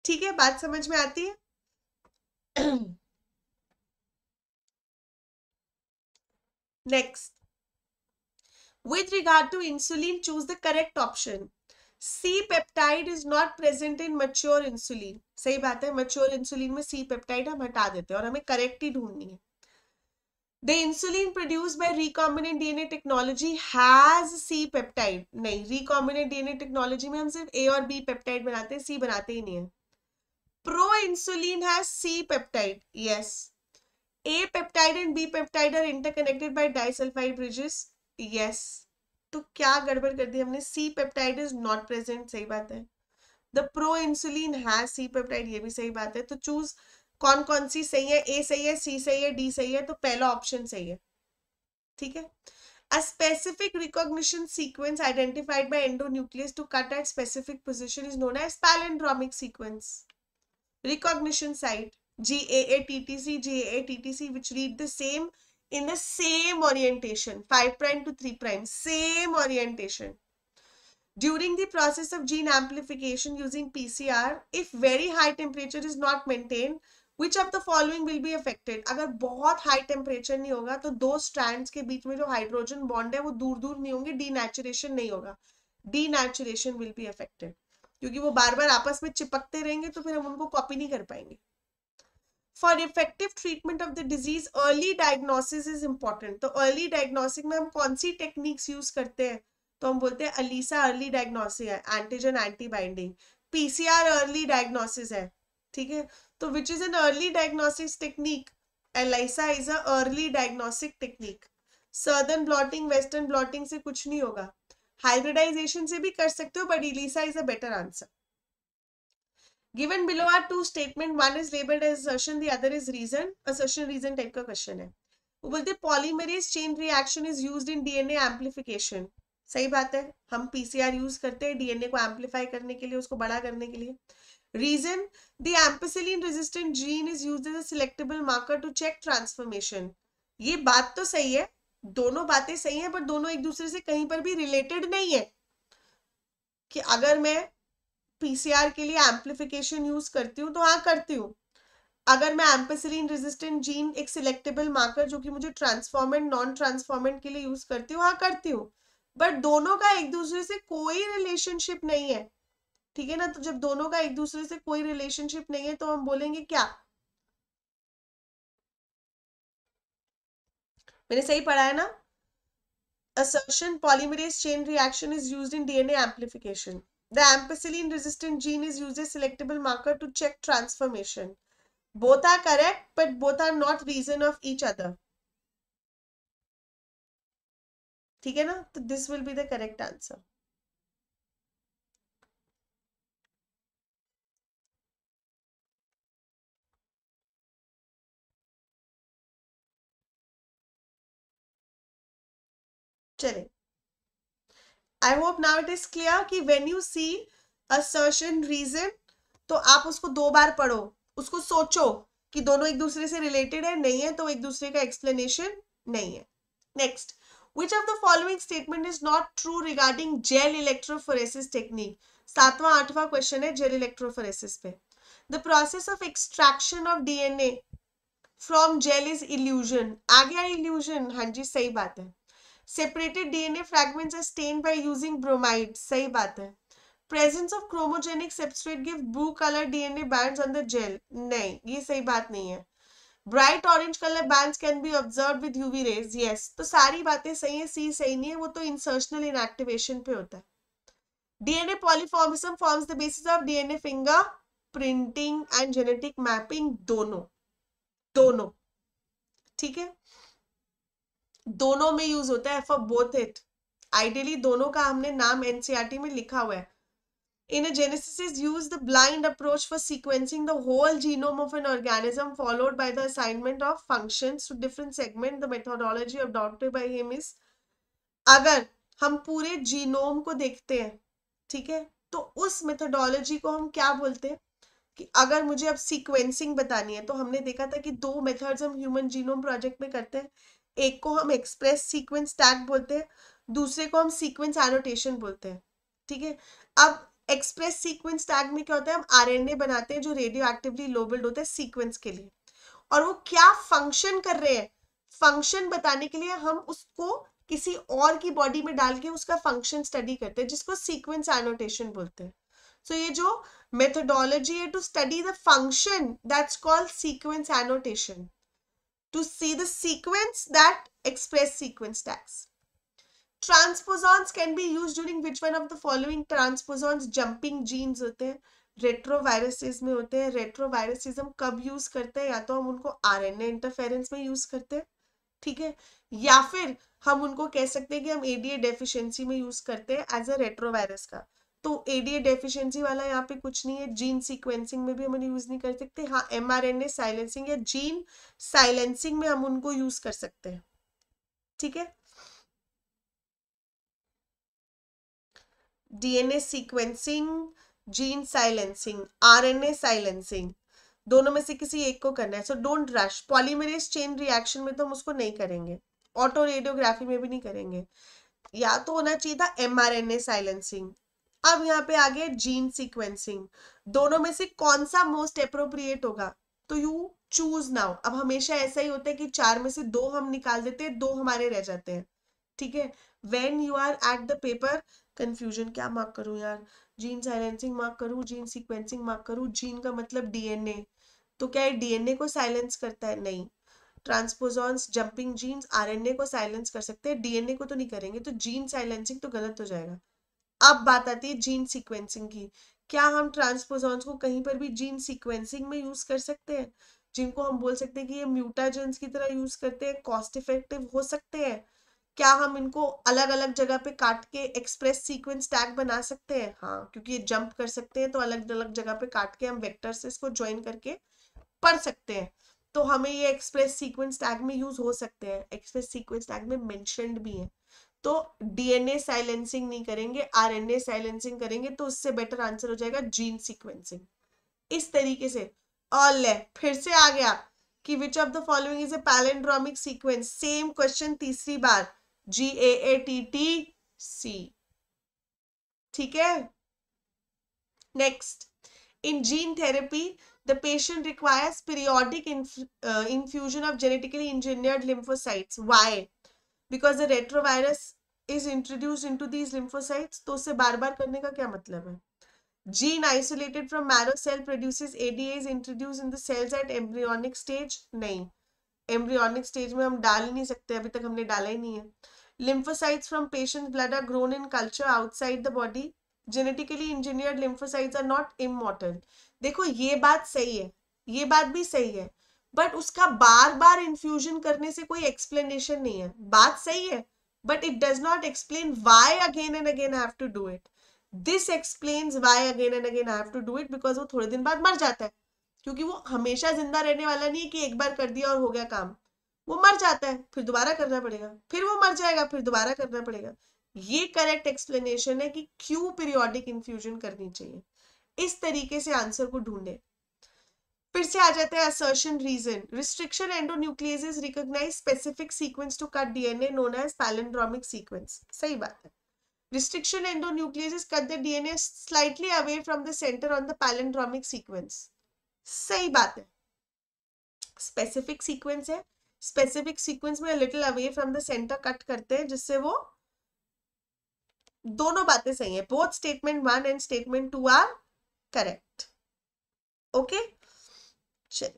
ठीक है बात समझ में आती है next with regard to insulin choose the correct option C peptide is not present in mature insulin सही बात है मच्योर इंसुलिन में सी पेप्टाइड हम हटा देते हैं और हमें करेक्ट ही ढूंढनी है the insulin produce by recombinant DNA technology has C peptide नहीं रिकॉम्बिनेंट डीएनए टेक्नोलॉजी में हम सिर्फ ए और बी पेप्टाइड बनाते हैं सी बनाते ही नहीं है प्रो इंसुलिन है C peptide yes A peptide and B peptide are interconnected by disulphide bridges yes तो क्या गड़बड़ कर दी हमने C peptide is not present सही बात है द प्रो इंसुलिन है सी पेप्टाइड ये भी सही बात है तो चूज कौन कौन सी सही है ए सही है सी सही है डी सही है तो पहला ऑप्शन सही है ठीक है a specific recognition sequence identified by endonuclease to cut at specific position is known as palindromic recognition site GAATTC, GAATTC which read the same in the same orientation 5 prime to 3 prime same orientation. During the process of gene amplification using PCR if very high temperature is not maintained which of the following will be affected agar bahut high temperature nahi hoga to दो strands ke beech mein jo hydrogen bond hai wo dur dur nahi honge denaturation nahi hoga denaturation will be affected. क्योंकि वो बार बार आपस में चिपकते रहेंगे तो फिर हम उनको कॉपी नहीं कर पाएंगे for effective treatment of the disease early diagnosis is important तो अर्ली डायग्नोसिक में हम कौन सी टेक्निक्स यूज करते हैं तो हम बोलते हैं अलीसा अर्ली डायग्नोसिस है antigen anti binding PCR early diagnosis है ठीक है तो which is an early diagnosis technique ELISA is a early diagnostic technique Southern blotting western blotting से कुछ नहीं होगा हाइब्रिडाइजेशन से भी कर सकते हो but ELISA is a better answer given below are two statement one is labelled as assertion the other is reason assertion reason type का क्वेश्चन है वो बोलते हैं polymerase chain reaction is use in DNA amplification सही बात है हम PCR use करते हैं डीएनए को एम्पलीफाई करने के लिए उसको बड़ा करने के लिए reason the ampicillin resistant gene is use as a selectable marker to check transformation ये बात तो सही है दोनों बातें सही हैं पर दोनों एक दूसरे से कहीं पर भी रिलेटेड नहीं है कि अगर मैं पीसीआर के लिए एम्पलीफिकेशन यूज करती हूँ तो हाँ करती हूँ अगर मैं एम्पेसिलीन रेजिस्टेंट जीन एक सिलेक्टेबल मार्कर जो कि मुझे ट्रांसफॉर्मेंट नॉन ट्रांसफॉर्मेंट के लिए यूज करती हूँ हाँ करती हूँ बट दोनों का एक दूसरे से कोई रिलेशनशिप नहीं है ठीक है ना तो जब दोनों का एक दूसरे से कोई रिलेशनशिप नहीं है तो हम बोलेंगे क्या मैंने सही पढ़ा है ना assertion polymerase chain reaction is used in DNA amplification. The ampicillin resistant gene is used as selectable marker to check transformation. Both are correct, but both are not reason of each other. theek hai na so this will be the correct answer चले I hope now it is clear कि when you see assertion reason तो आप उसको दो बार पढ़ो उसको सोचो कि दोनों एक दूसरे से रिलेटेड है नहीं है तो एक दूसरे का एक्सप्लेनेशन नहीं है next which of the following statement is not true regarding gel electrophoresis technique सातवां आठवां क्वेश्चन है जेल इलेक्ट्रोफोरेसिस पे the process of extraction of DNA from gel is elution आ गया इल्यूजन हाँ जी सही बात है separated DNA fragments are stain by using bromide सही बात है presence of chromogenic substrate give blue colour DNA bands on the gel नहीं ये सही बात नहीं है bright orange colour bands can be observe with UV rays yes तो सारी बातें सही है सी सही नहीं है वो तो इंसर्शनल इनएक्टिवेशन पे होता है DNA polymorphism forms the basis of DNA finger printing and genetic mapping दोनों दोनों ठीक है दोनों में यूज होता है फॉर बोथ इट आइडियली दोनों का हमने नाम एनसीआरटी e में लिखा हुआ है in genesis is use the blind approach for sequencing the whole genome of an organism followed by the assignment of function to different segment the methodology of doctor by is अगर हम पूरे genome को देखते हैं ठीक है तो उस मेथोडोलॉजी को हम क्या बोलते हैं कि अगर मुझे अब सीक्वेंसिंग बतानी है तो हमने देखा था कि दो मेथड्स हम ह्यूमन जीनोम प्रोजेक्ट में करते हैं एक को हम एक्सप्रेस सीक्वेंस टैग बोलते हैं दूसरे को हम सीक्वेंस एनोटेशन बोलते हैं ठीक है अब एक्सप्रेस सीक्वेंस टैग में क्या होता है हम आरएनए बनाते हैं जो रेडियो एक्टिवली लोबल्ड होता है सीक्वेंस के लिए और वो क्या फंक्शन कर रहे हैं फंक्शन बताने के लिए हम उसको किसी और की बॉडी में डाल के उसका फंक्शन स्टडी करते हैं जिसको सीक्वेंस एनोटेशन बोलते हैं सो so ये जो मेथोडोलॉजी है to study the function that's called sequence annotation to see the sequence that express sequence tags. Transposons can be used during which one of the following transposons jumping genes होते हैं retroviruses में होते हैं retroviruses हम कब use करते हैं या तो हम उनको आरएनए इंटरफेरेंस में यूज करते हैं ठीक है या फिर हम उनको कह सकते हैं कि हम एडीए डेफिशिएंसी में यूज करते हैं एज अ रेट्रोवायरस का तो एडीए डेफिशिएंसी वाला यहाँ पे कुछ नहीं है जीन सीक्वेंसिंग में भी हम यूज़ नहीं कर सकते हाँ एमआरएनए साइलेंसिंग या जीन साइलेंसिंग में हम उनको यूज़ कर सकते हैं ठीक है DNA sequencing gene silencing RNA silencing दोनों में से किसी एक को करना है so don't rush polymerase chain reaction में तो हम उसको नहीं करेंगे ऑटो रेडियोग्राफी में भी नहीं करेंगे या तो होना चाहिए था एमआरएनए साइलेंसिंग अब यहाँ पे आगे जीन सीक्वेंसिंग दोनों में से कौन सा मोस्ट अप्रोप्रिएट होगा तो यू चूज नाउ अब हमेशा ऐसा ही होता है कि चार में से दो हम निकाल देते हैं दो हमारे रह जाते हैं ठीक है when you are at the paper confusion क्या मार्क करूं यार जीन साइलेंसिंग मार्क करूं जीन सीक्वेंसिंग मार्क करूं जीन का मतलब डीएनए तो क्या है डीएनए को साइलेंस करता है नहीं ट्रांसपोजॉन्स जंपिंग जीन्स आरएनए को साइलेंस कर सकते हैं डीएनए को तो नहीं करेंगे तो जीन साइलेंसिंग तो गलत हो जाएगा अब बात आती है जीन सीक्वेंसिंग की क्या हम ट्रांसपोजॉन्स को कहीं पर भी जीन सीक्वेंसिंग में यूज कर सकते हैं जिनको हम बोल सकते हैं कि ये म्यूटाजेंस की तरह यूज करते हैं कॉस्ट इफेक्टिव हो सकते हैं क्या हम इनको अलग अलग जगह पे काट के एक्सप्रेस सीक्वेंस टैग बना सकते हैं हाँ क्योंकि ये जंप कर सकते हैं तो अलग अलग जगह पे काट के हम वेक्टर से इसको ज्वाइन करके पढ़ सकते हैं तो हमें ये एक्सप्रेस सीक्वेंस टैग में यूज हो सकते हैं एक्सप्रेस सीक्वेंस टैग में मैंशनड भी है तो डीएनए साइलेंसिंग नहीं करेंगे आरएनए साइलेंसिंग करेंगे तो उससे बेटर आंसर हो जाएगा जीन सीक्वेंसिंग इस तरीके से और ले फिर से आ गया कि which of the following is a palindromic sequence same question तीसरी बार जी A A T T C ठीक है next in gene therapy the patient requires periodic infusion of genetically engineered lymphocytes why because the retrovirus is introduce into these lymphocytes तो उससे बार बार करने का क्या मतलब है gene isolated from marrow cell produce ADA is introduce in the cells at embryonic stage नहीं एम्ब्रियोनिक स्टेज में हम डाल ही नहीं सकते अभी तक हमने डाला ही नहीं है lymphocytes from patient blood are grown in culture outside the body genetically engineered lymphocytes are not immortal देखो ये बात सही है ये बात भी सही है बट उसका बार बार इन्फ्यूजन करने से कोई एक्सप्लेनेशन नहीं है बात सही है but it does not explain why again and again I have to do it this explain why again and again I have to do it because वो थोड़े दिन बाद मर जाता है क्योंकि वो हमेशा जिंदा रहने वाला नहीं है कि एक बार कर दिया और हो गया काम वो मर जाता है फिर दोबारा करना पड़ेगा फिर वो मर जाएगा फिर दोबारा करना पड़ेगा ये करेक्ट एक्सप्लेनेशन है कि क्यों पीरियोडिक इन्फ्यूजन करनी चाहिए इस तरीके से आंसर को ढूंढे फिर से आ जाते हैं assertion reason restriction endonuclease recognise specific sequence to cut DNA known as palindromic sequence सही बात है restriction restriction endonucleases cut the DNA slightly away from the centre on the palindromic sequence सही बात है स्पेसिफिक सीक्वेंस है specific sequence में little away from the centre cut करते हैं जिससे वो दोनों बातें सही है both statement one and statement two are correct okay okay? चलिए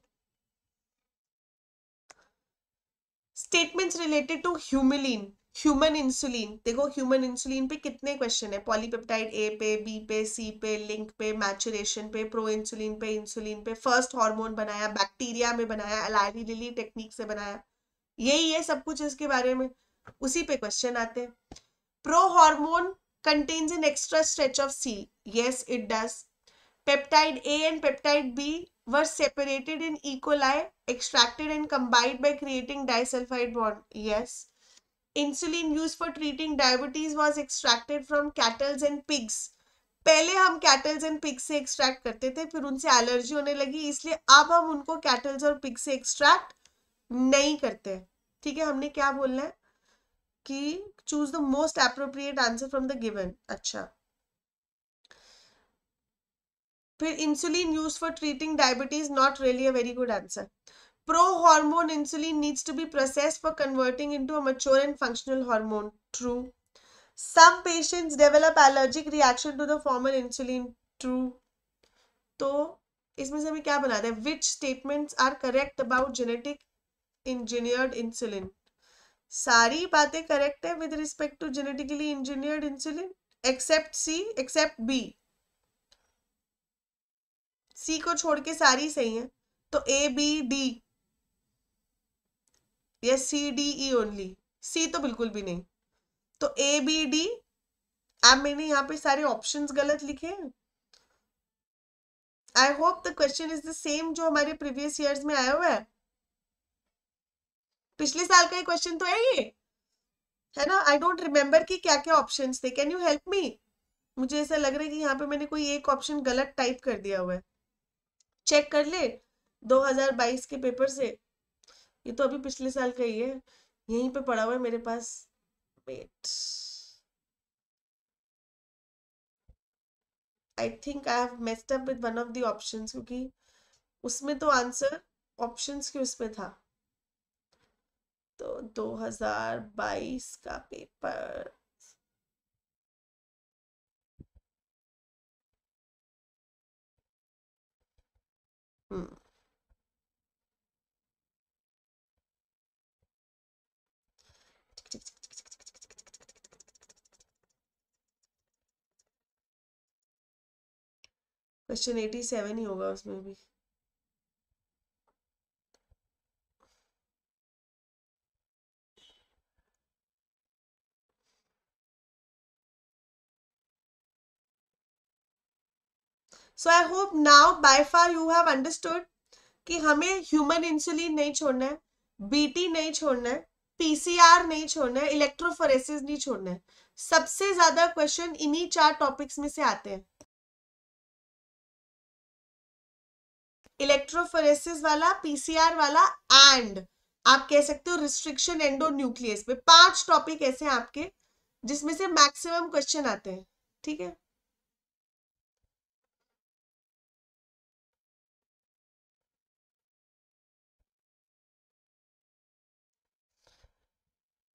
statements related to Humulin human insulin देखो ह्यूमन इंसुलिन पे कितने क्वेश्चन है पॉलीपेप्टाइड ए पे बी पे सी पे लिंक पे मैचुरेशन पे प्रो इंसुलिन पे इंसुलिन पे फर्स्ट हार्मोन बनाया बैक्टीरिया में बनाया अलारी लिली टेक्निक से बनाया यही है सब कुछ इसके बारे में उसी पे क्वेश्चन आते हैं pro hormone contains in extra stretch of C. Yes, it does. Peptide A and peptide B were separated in E. coli, extracted and combined by creating disulfide bond. Yes. Insulin used for treating diabetes was extracted from cattles and pigs. पहले हम cattles and pig से extract करते थे फिर उनसे allergy होने लगी इसलिए अब हम उनको कैटल्स और पिग से एक्सट्रैक्ट नहीं करते ठीक है हमने क्या बोलना है कि choose the most appropriate answer from the given अच्छा फिर insulin use for treating diabetes not really a very good answer pro hormone insulin needs to be process for converting into a mature and functional hormone true some patients develop allergic reaction to the formal insulin true तो इसमें से हमें क्या बना दें which statement are correct about genetic engineered insulin सारी बातें correct है with respect to genetically engineered insulin except C except B C को छोड़ के सारी सही है तो ए बी डी या सी डी ई ओनली सी तो बिल्कुल भी नहीं तो ए बी डी आप मैंने यहाँ पे सारे ऑप्शंस गलत लिखे हैं I hope the question is the same जो हमारे प्रीवियस ईयर्स में आया हुआ है पिछले साल का ये क्वेश्चन तो है ये है ना आई डोंट रिमेम्बर कि क्या क्या ऑप्शंस थे कैन यू हेल्प मी मुझे ऐसा लग रहा है कि यहाँ पे मैंने कोई एक ऑप्शन गलत टाइप कर दिया हुआ है चेक कर ले 2022 के पेपर से ये तो अभी पिछले साल का ही है यहीं पे पड़ा हुआ है मेरे पास wait I think I have messed up with one of the options क्योंकि उसमें तो आंसर ऑप्शंस के उस उसमें था तो 2022 का पेपर क्वेश्चन एटी सेवन ही होगा उसमें भी so I hope now by far you have understood कि हमें ह्यूमन इंसुलिन नहीं छोड़ना है बीटी नहीं छोड़ना है पीसीआर नहीं छोड़ना है इलेक्ट्रोफोरेसिस नहीं छोड़ना है सबसे ज्यादा क्वेश्चन इन्हीं चार टॉपिक्स में से आते हैं इलेक्ट्रोफोरेसिस वाला पीसीआर वाला एंड आप कह सकते हो रिस्ट्रिक्शन एंडो न्यूक्लियस में पांच टॉपिक ऐसे हैं आपके जिसमें से मैक्सिमम क्वेश्चन आते हैं ठीक है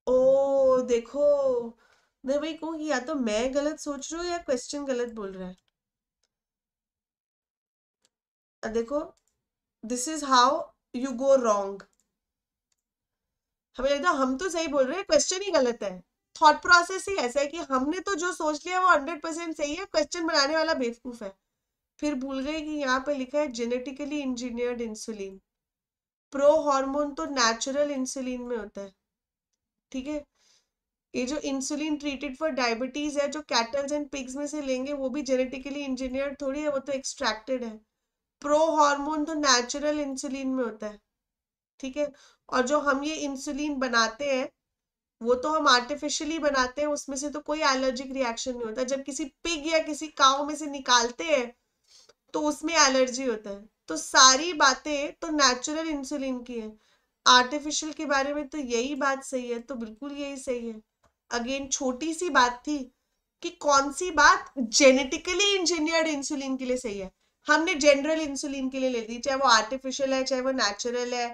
ओ देखो मैं वही कहूँ या तो मैं गलत सोच रही हूँ या क्वेश्चन गलत बोल रहा है देखो this is how you go wrong हमें लगता है हम तो सही बोल रहे हैं क्वेश्चन ही गलत है थॉट प्रोसेस ही ऐसा है कि हमने तो जो सोच लिया वो हंड्रेड परसेंट सही है क्वेश्चन बनाने वाला बेवकूफ है फिर भूल गए कि यहाँ पे लिखा है genetically engineered insulin pro hormone तो नेचुरल इंसुलिन में होता है ठीक है ये जो इंसुलिन ट्रीटेड फॉर डायबिटीज है जो कैटल्स एंड पिग्स में से लेंगे वो भी जेनेटिकली इंजीनियर थोड़ी है वो तो एक्सट्रैक्टेड है प्रो हार्मोन तो नेचुरल इंसुलिन में होता है ठीक है और जो हम ये इंसुलिन बनाते हैं वो तो हम आर्टिफिशियली बनाते हैं उसमें से तो कोई एलर्जिक रिएक्शन नहीं होता जब किसी पिग या किसी काव में से निकालते हैं तो उसमें एलर्जी होता है तो सारी बातें तो नेचुरल इंसुलिन की है आर्टिफिशियल के बारे में तो यही बात सही है तो बिल्कुल यही सही है अगेन छोटी सी बात थी कि कौन सी बात जेनेटिकली इंजीनियर्ड इंसुलिन के लिए सही है हमने जनरल इंसुलिन के लिए ले दी चाहे वो आर्टिफिशियल है चाहे वो नेचुरल है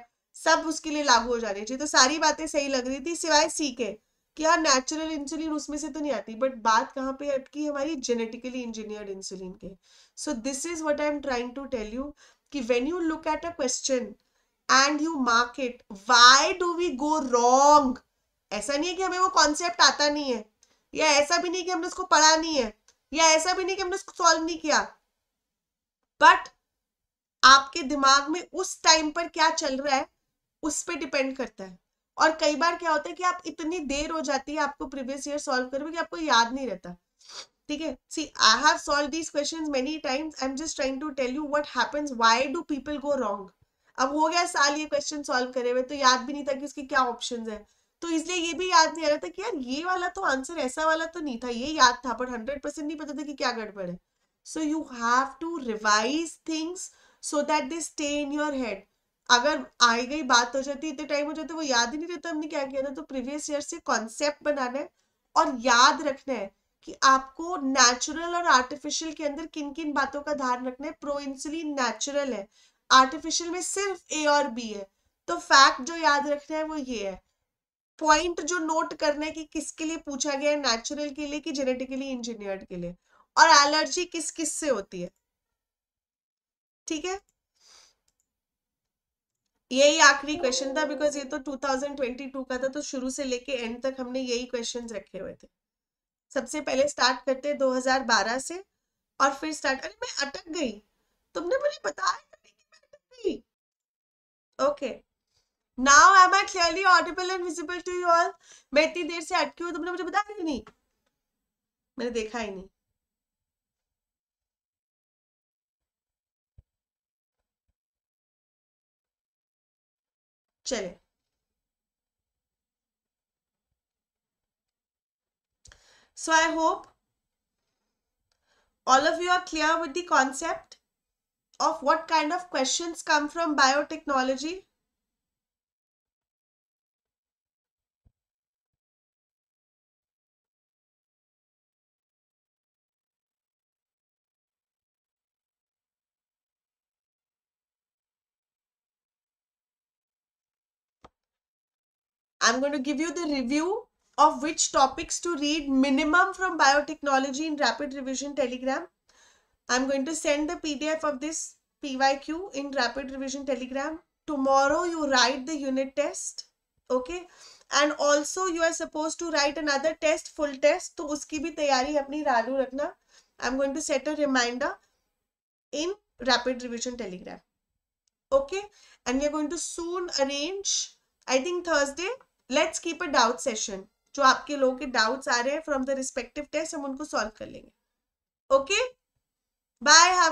सब उसके लिए लागू हो जा रही थी तो सारी बातें सही लग रही थी सिवाय सी के कि यार नेचुरल इंसुलिन उसमें से तो नहीं आती बट बात कहाँ पे अटकी हमारी जेनेटिकली इंजीनियर्ड इंसुलिन के so this is what I am trying to tell you कि when you look at a question and you mark it why do we go wrong ऐसा नहीं है कि हमें वो कॉन्सेप्ट आता नहीं है या ऐसा भी नहीं कि हमने उसको पढ़ा नहीं है या ऐसा भी नहीं कि हमने उसको सॉल्व नहीं किया बट आपके दिमाग में उस टाइम पर क्या चल रहा है उस पर डिपेंड करता है और कई बार क्या होता है कि आप इतनी देर हो जाती है आपको प्रीवियस ईयर सॉल्व करोगे कि आपको याद नहीं रहता ठीक है see I have solve these questions many times I am just trying to tell you what happens why do people go wrong अब हो गया साल ये क्वेश्चन सॉल्व करे हुए तो याद भी नहीं था कि उसके क्या ऑप्शन है तो इसलिए ये भी याद नहीं आ रहा था कि यार ये वाला तो आंसर ऐसा वाला तो नहीं था ये याद था बट हंड्रेड परसेंट नहीं पता था कि क्या गड़बड़ है so you have to revise things so that they stay in your head अगर आई गई बात हो जाती इतने टाइम हो जाते वो याद ही नहीं रहता हमने क्या किया था तो प्रीवियस ईयर से कॉन्सेप्ट बनाना है और याद रखना है कि आपको नेचुरल और आर्टिफिशियल के अंदर किन किन बातों का ध्यान रखना है प्रो इंसुलिन नेचुरल है आर्टिफिशियल में सिर्फ ए और बी है तो फैक्ट जो याद रखना है वो ये है पॉइंट जो नोट करना है कि किसके लिए पूछा गया है नेचुरल के लिए कि जेनेटिकली इंजीनियर्ड के लिए और एलर्जी किस किस से होती है ठीक है यही आखिरी क्वेश्चन था बिकॉज ये तो 2022 का था तो शुरू से लेके एंड तक हमने यही क्वेश्चंस रखे हुए थे सबसे पहले स्टार्ट करते 2012 से और फिर स्टार्ट अरे मैं अटक गई तुमने मुझे बताया okay now am I clearly audible and visible to you all मैं इतनी देर से अटकी हूँ तुमने मुझे बताया ही नहीं मैंने देखा ही नहीं चले so I hope all of you are clear with the concept of what kind of questions come from biotechnology? I'm going to give you the review of which topics to read minimum from biotechnology in rapid revision telegram I'm going to send the PDF of this PYQ in rapid revision telegram. Tomorrow you write the unit test. Okay. And also you are suppose to write another test full test तो उसकी भी तैयारी अपनी राडू रखना I am going to set a reminder in rapid revision Telegram okay and we are going to soon arrange I think Thursday let's keep a doubt session जो आपके लोगों के डाउट्स आ रहे हैं फ्रॉम द रिस्पेक्टिव टेस्ट हम उनको solve कर लेंगे okay okay? Bye. Have a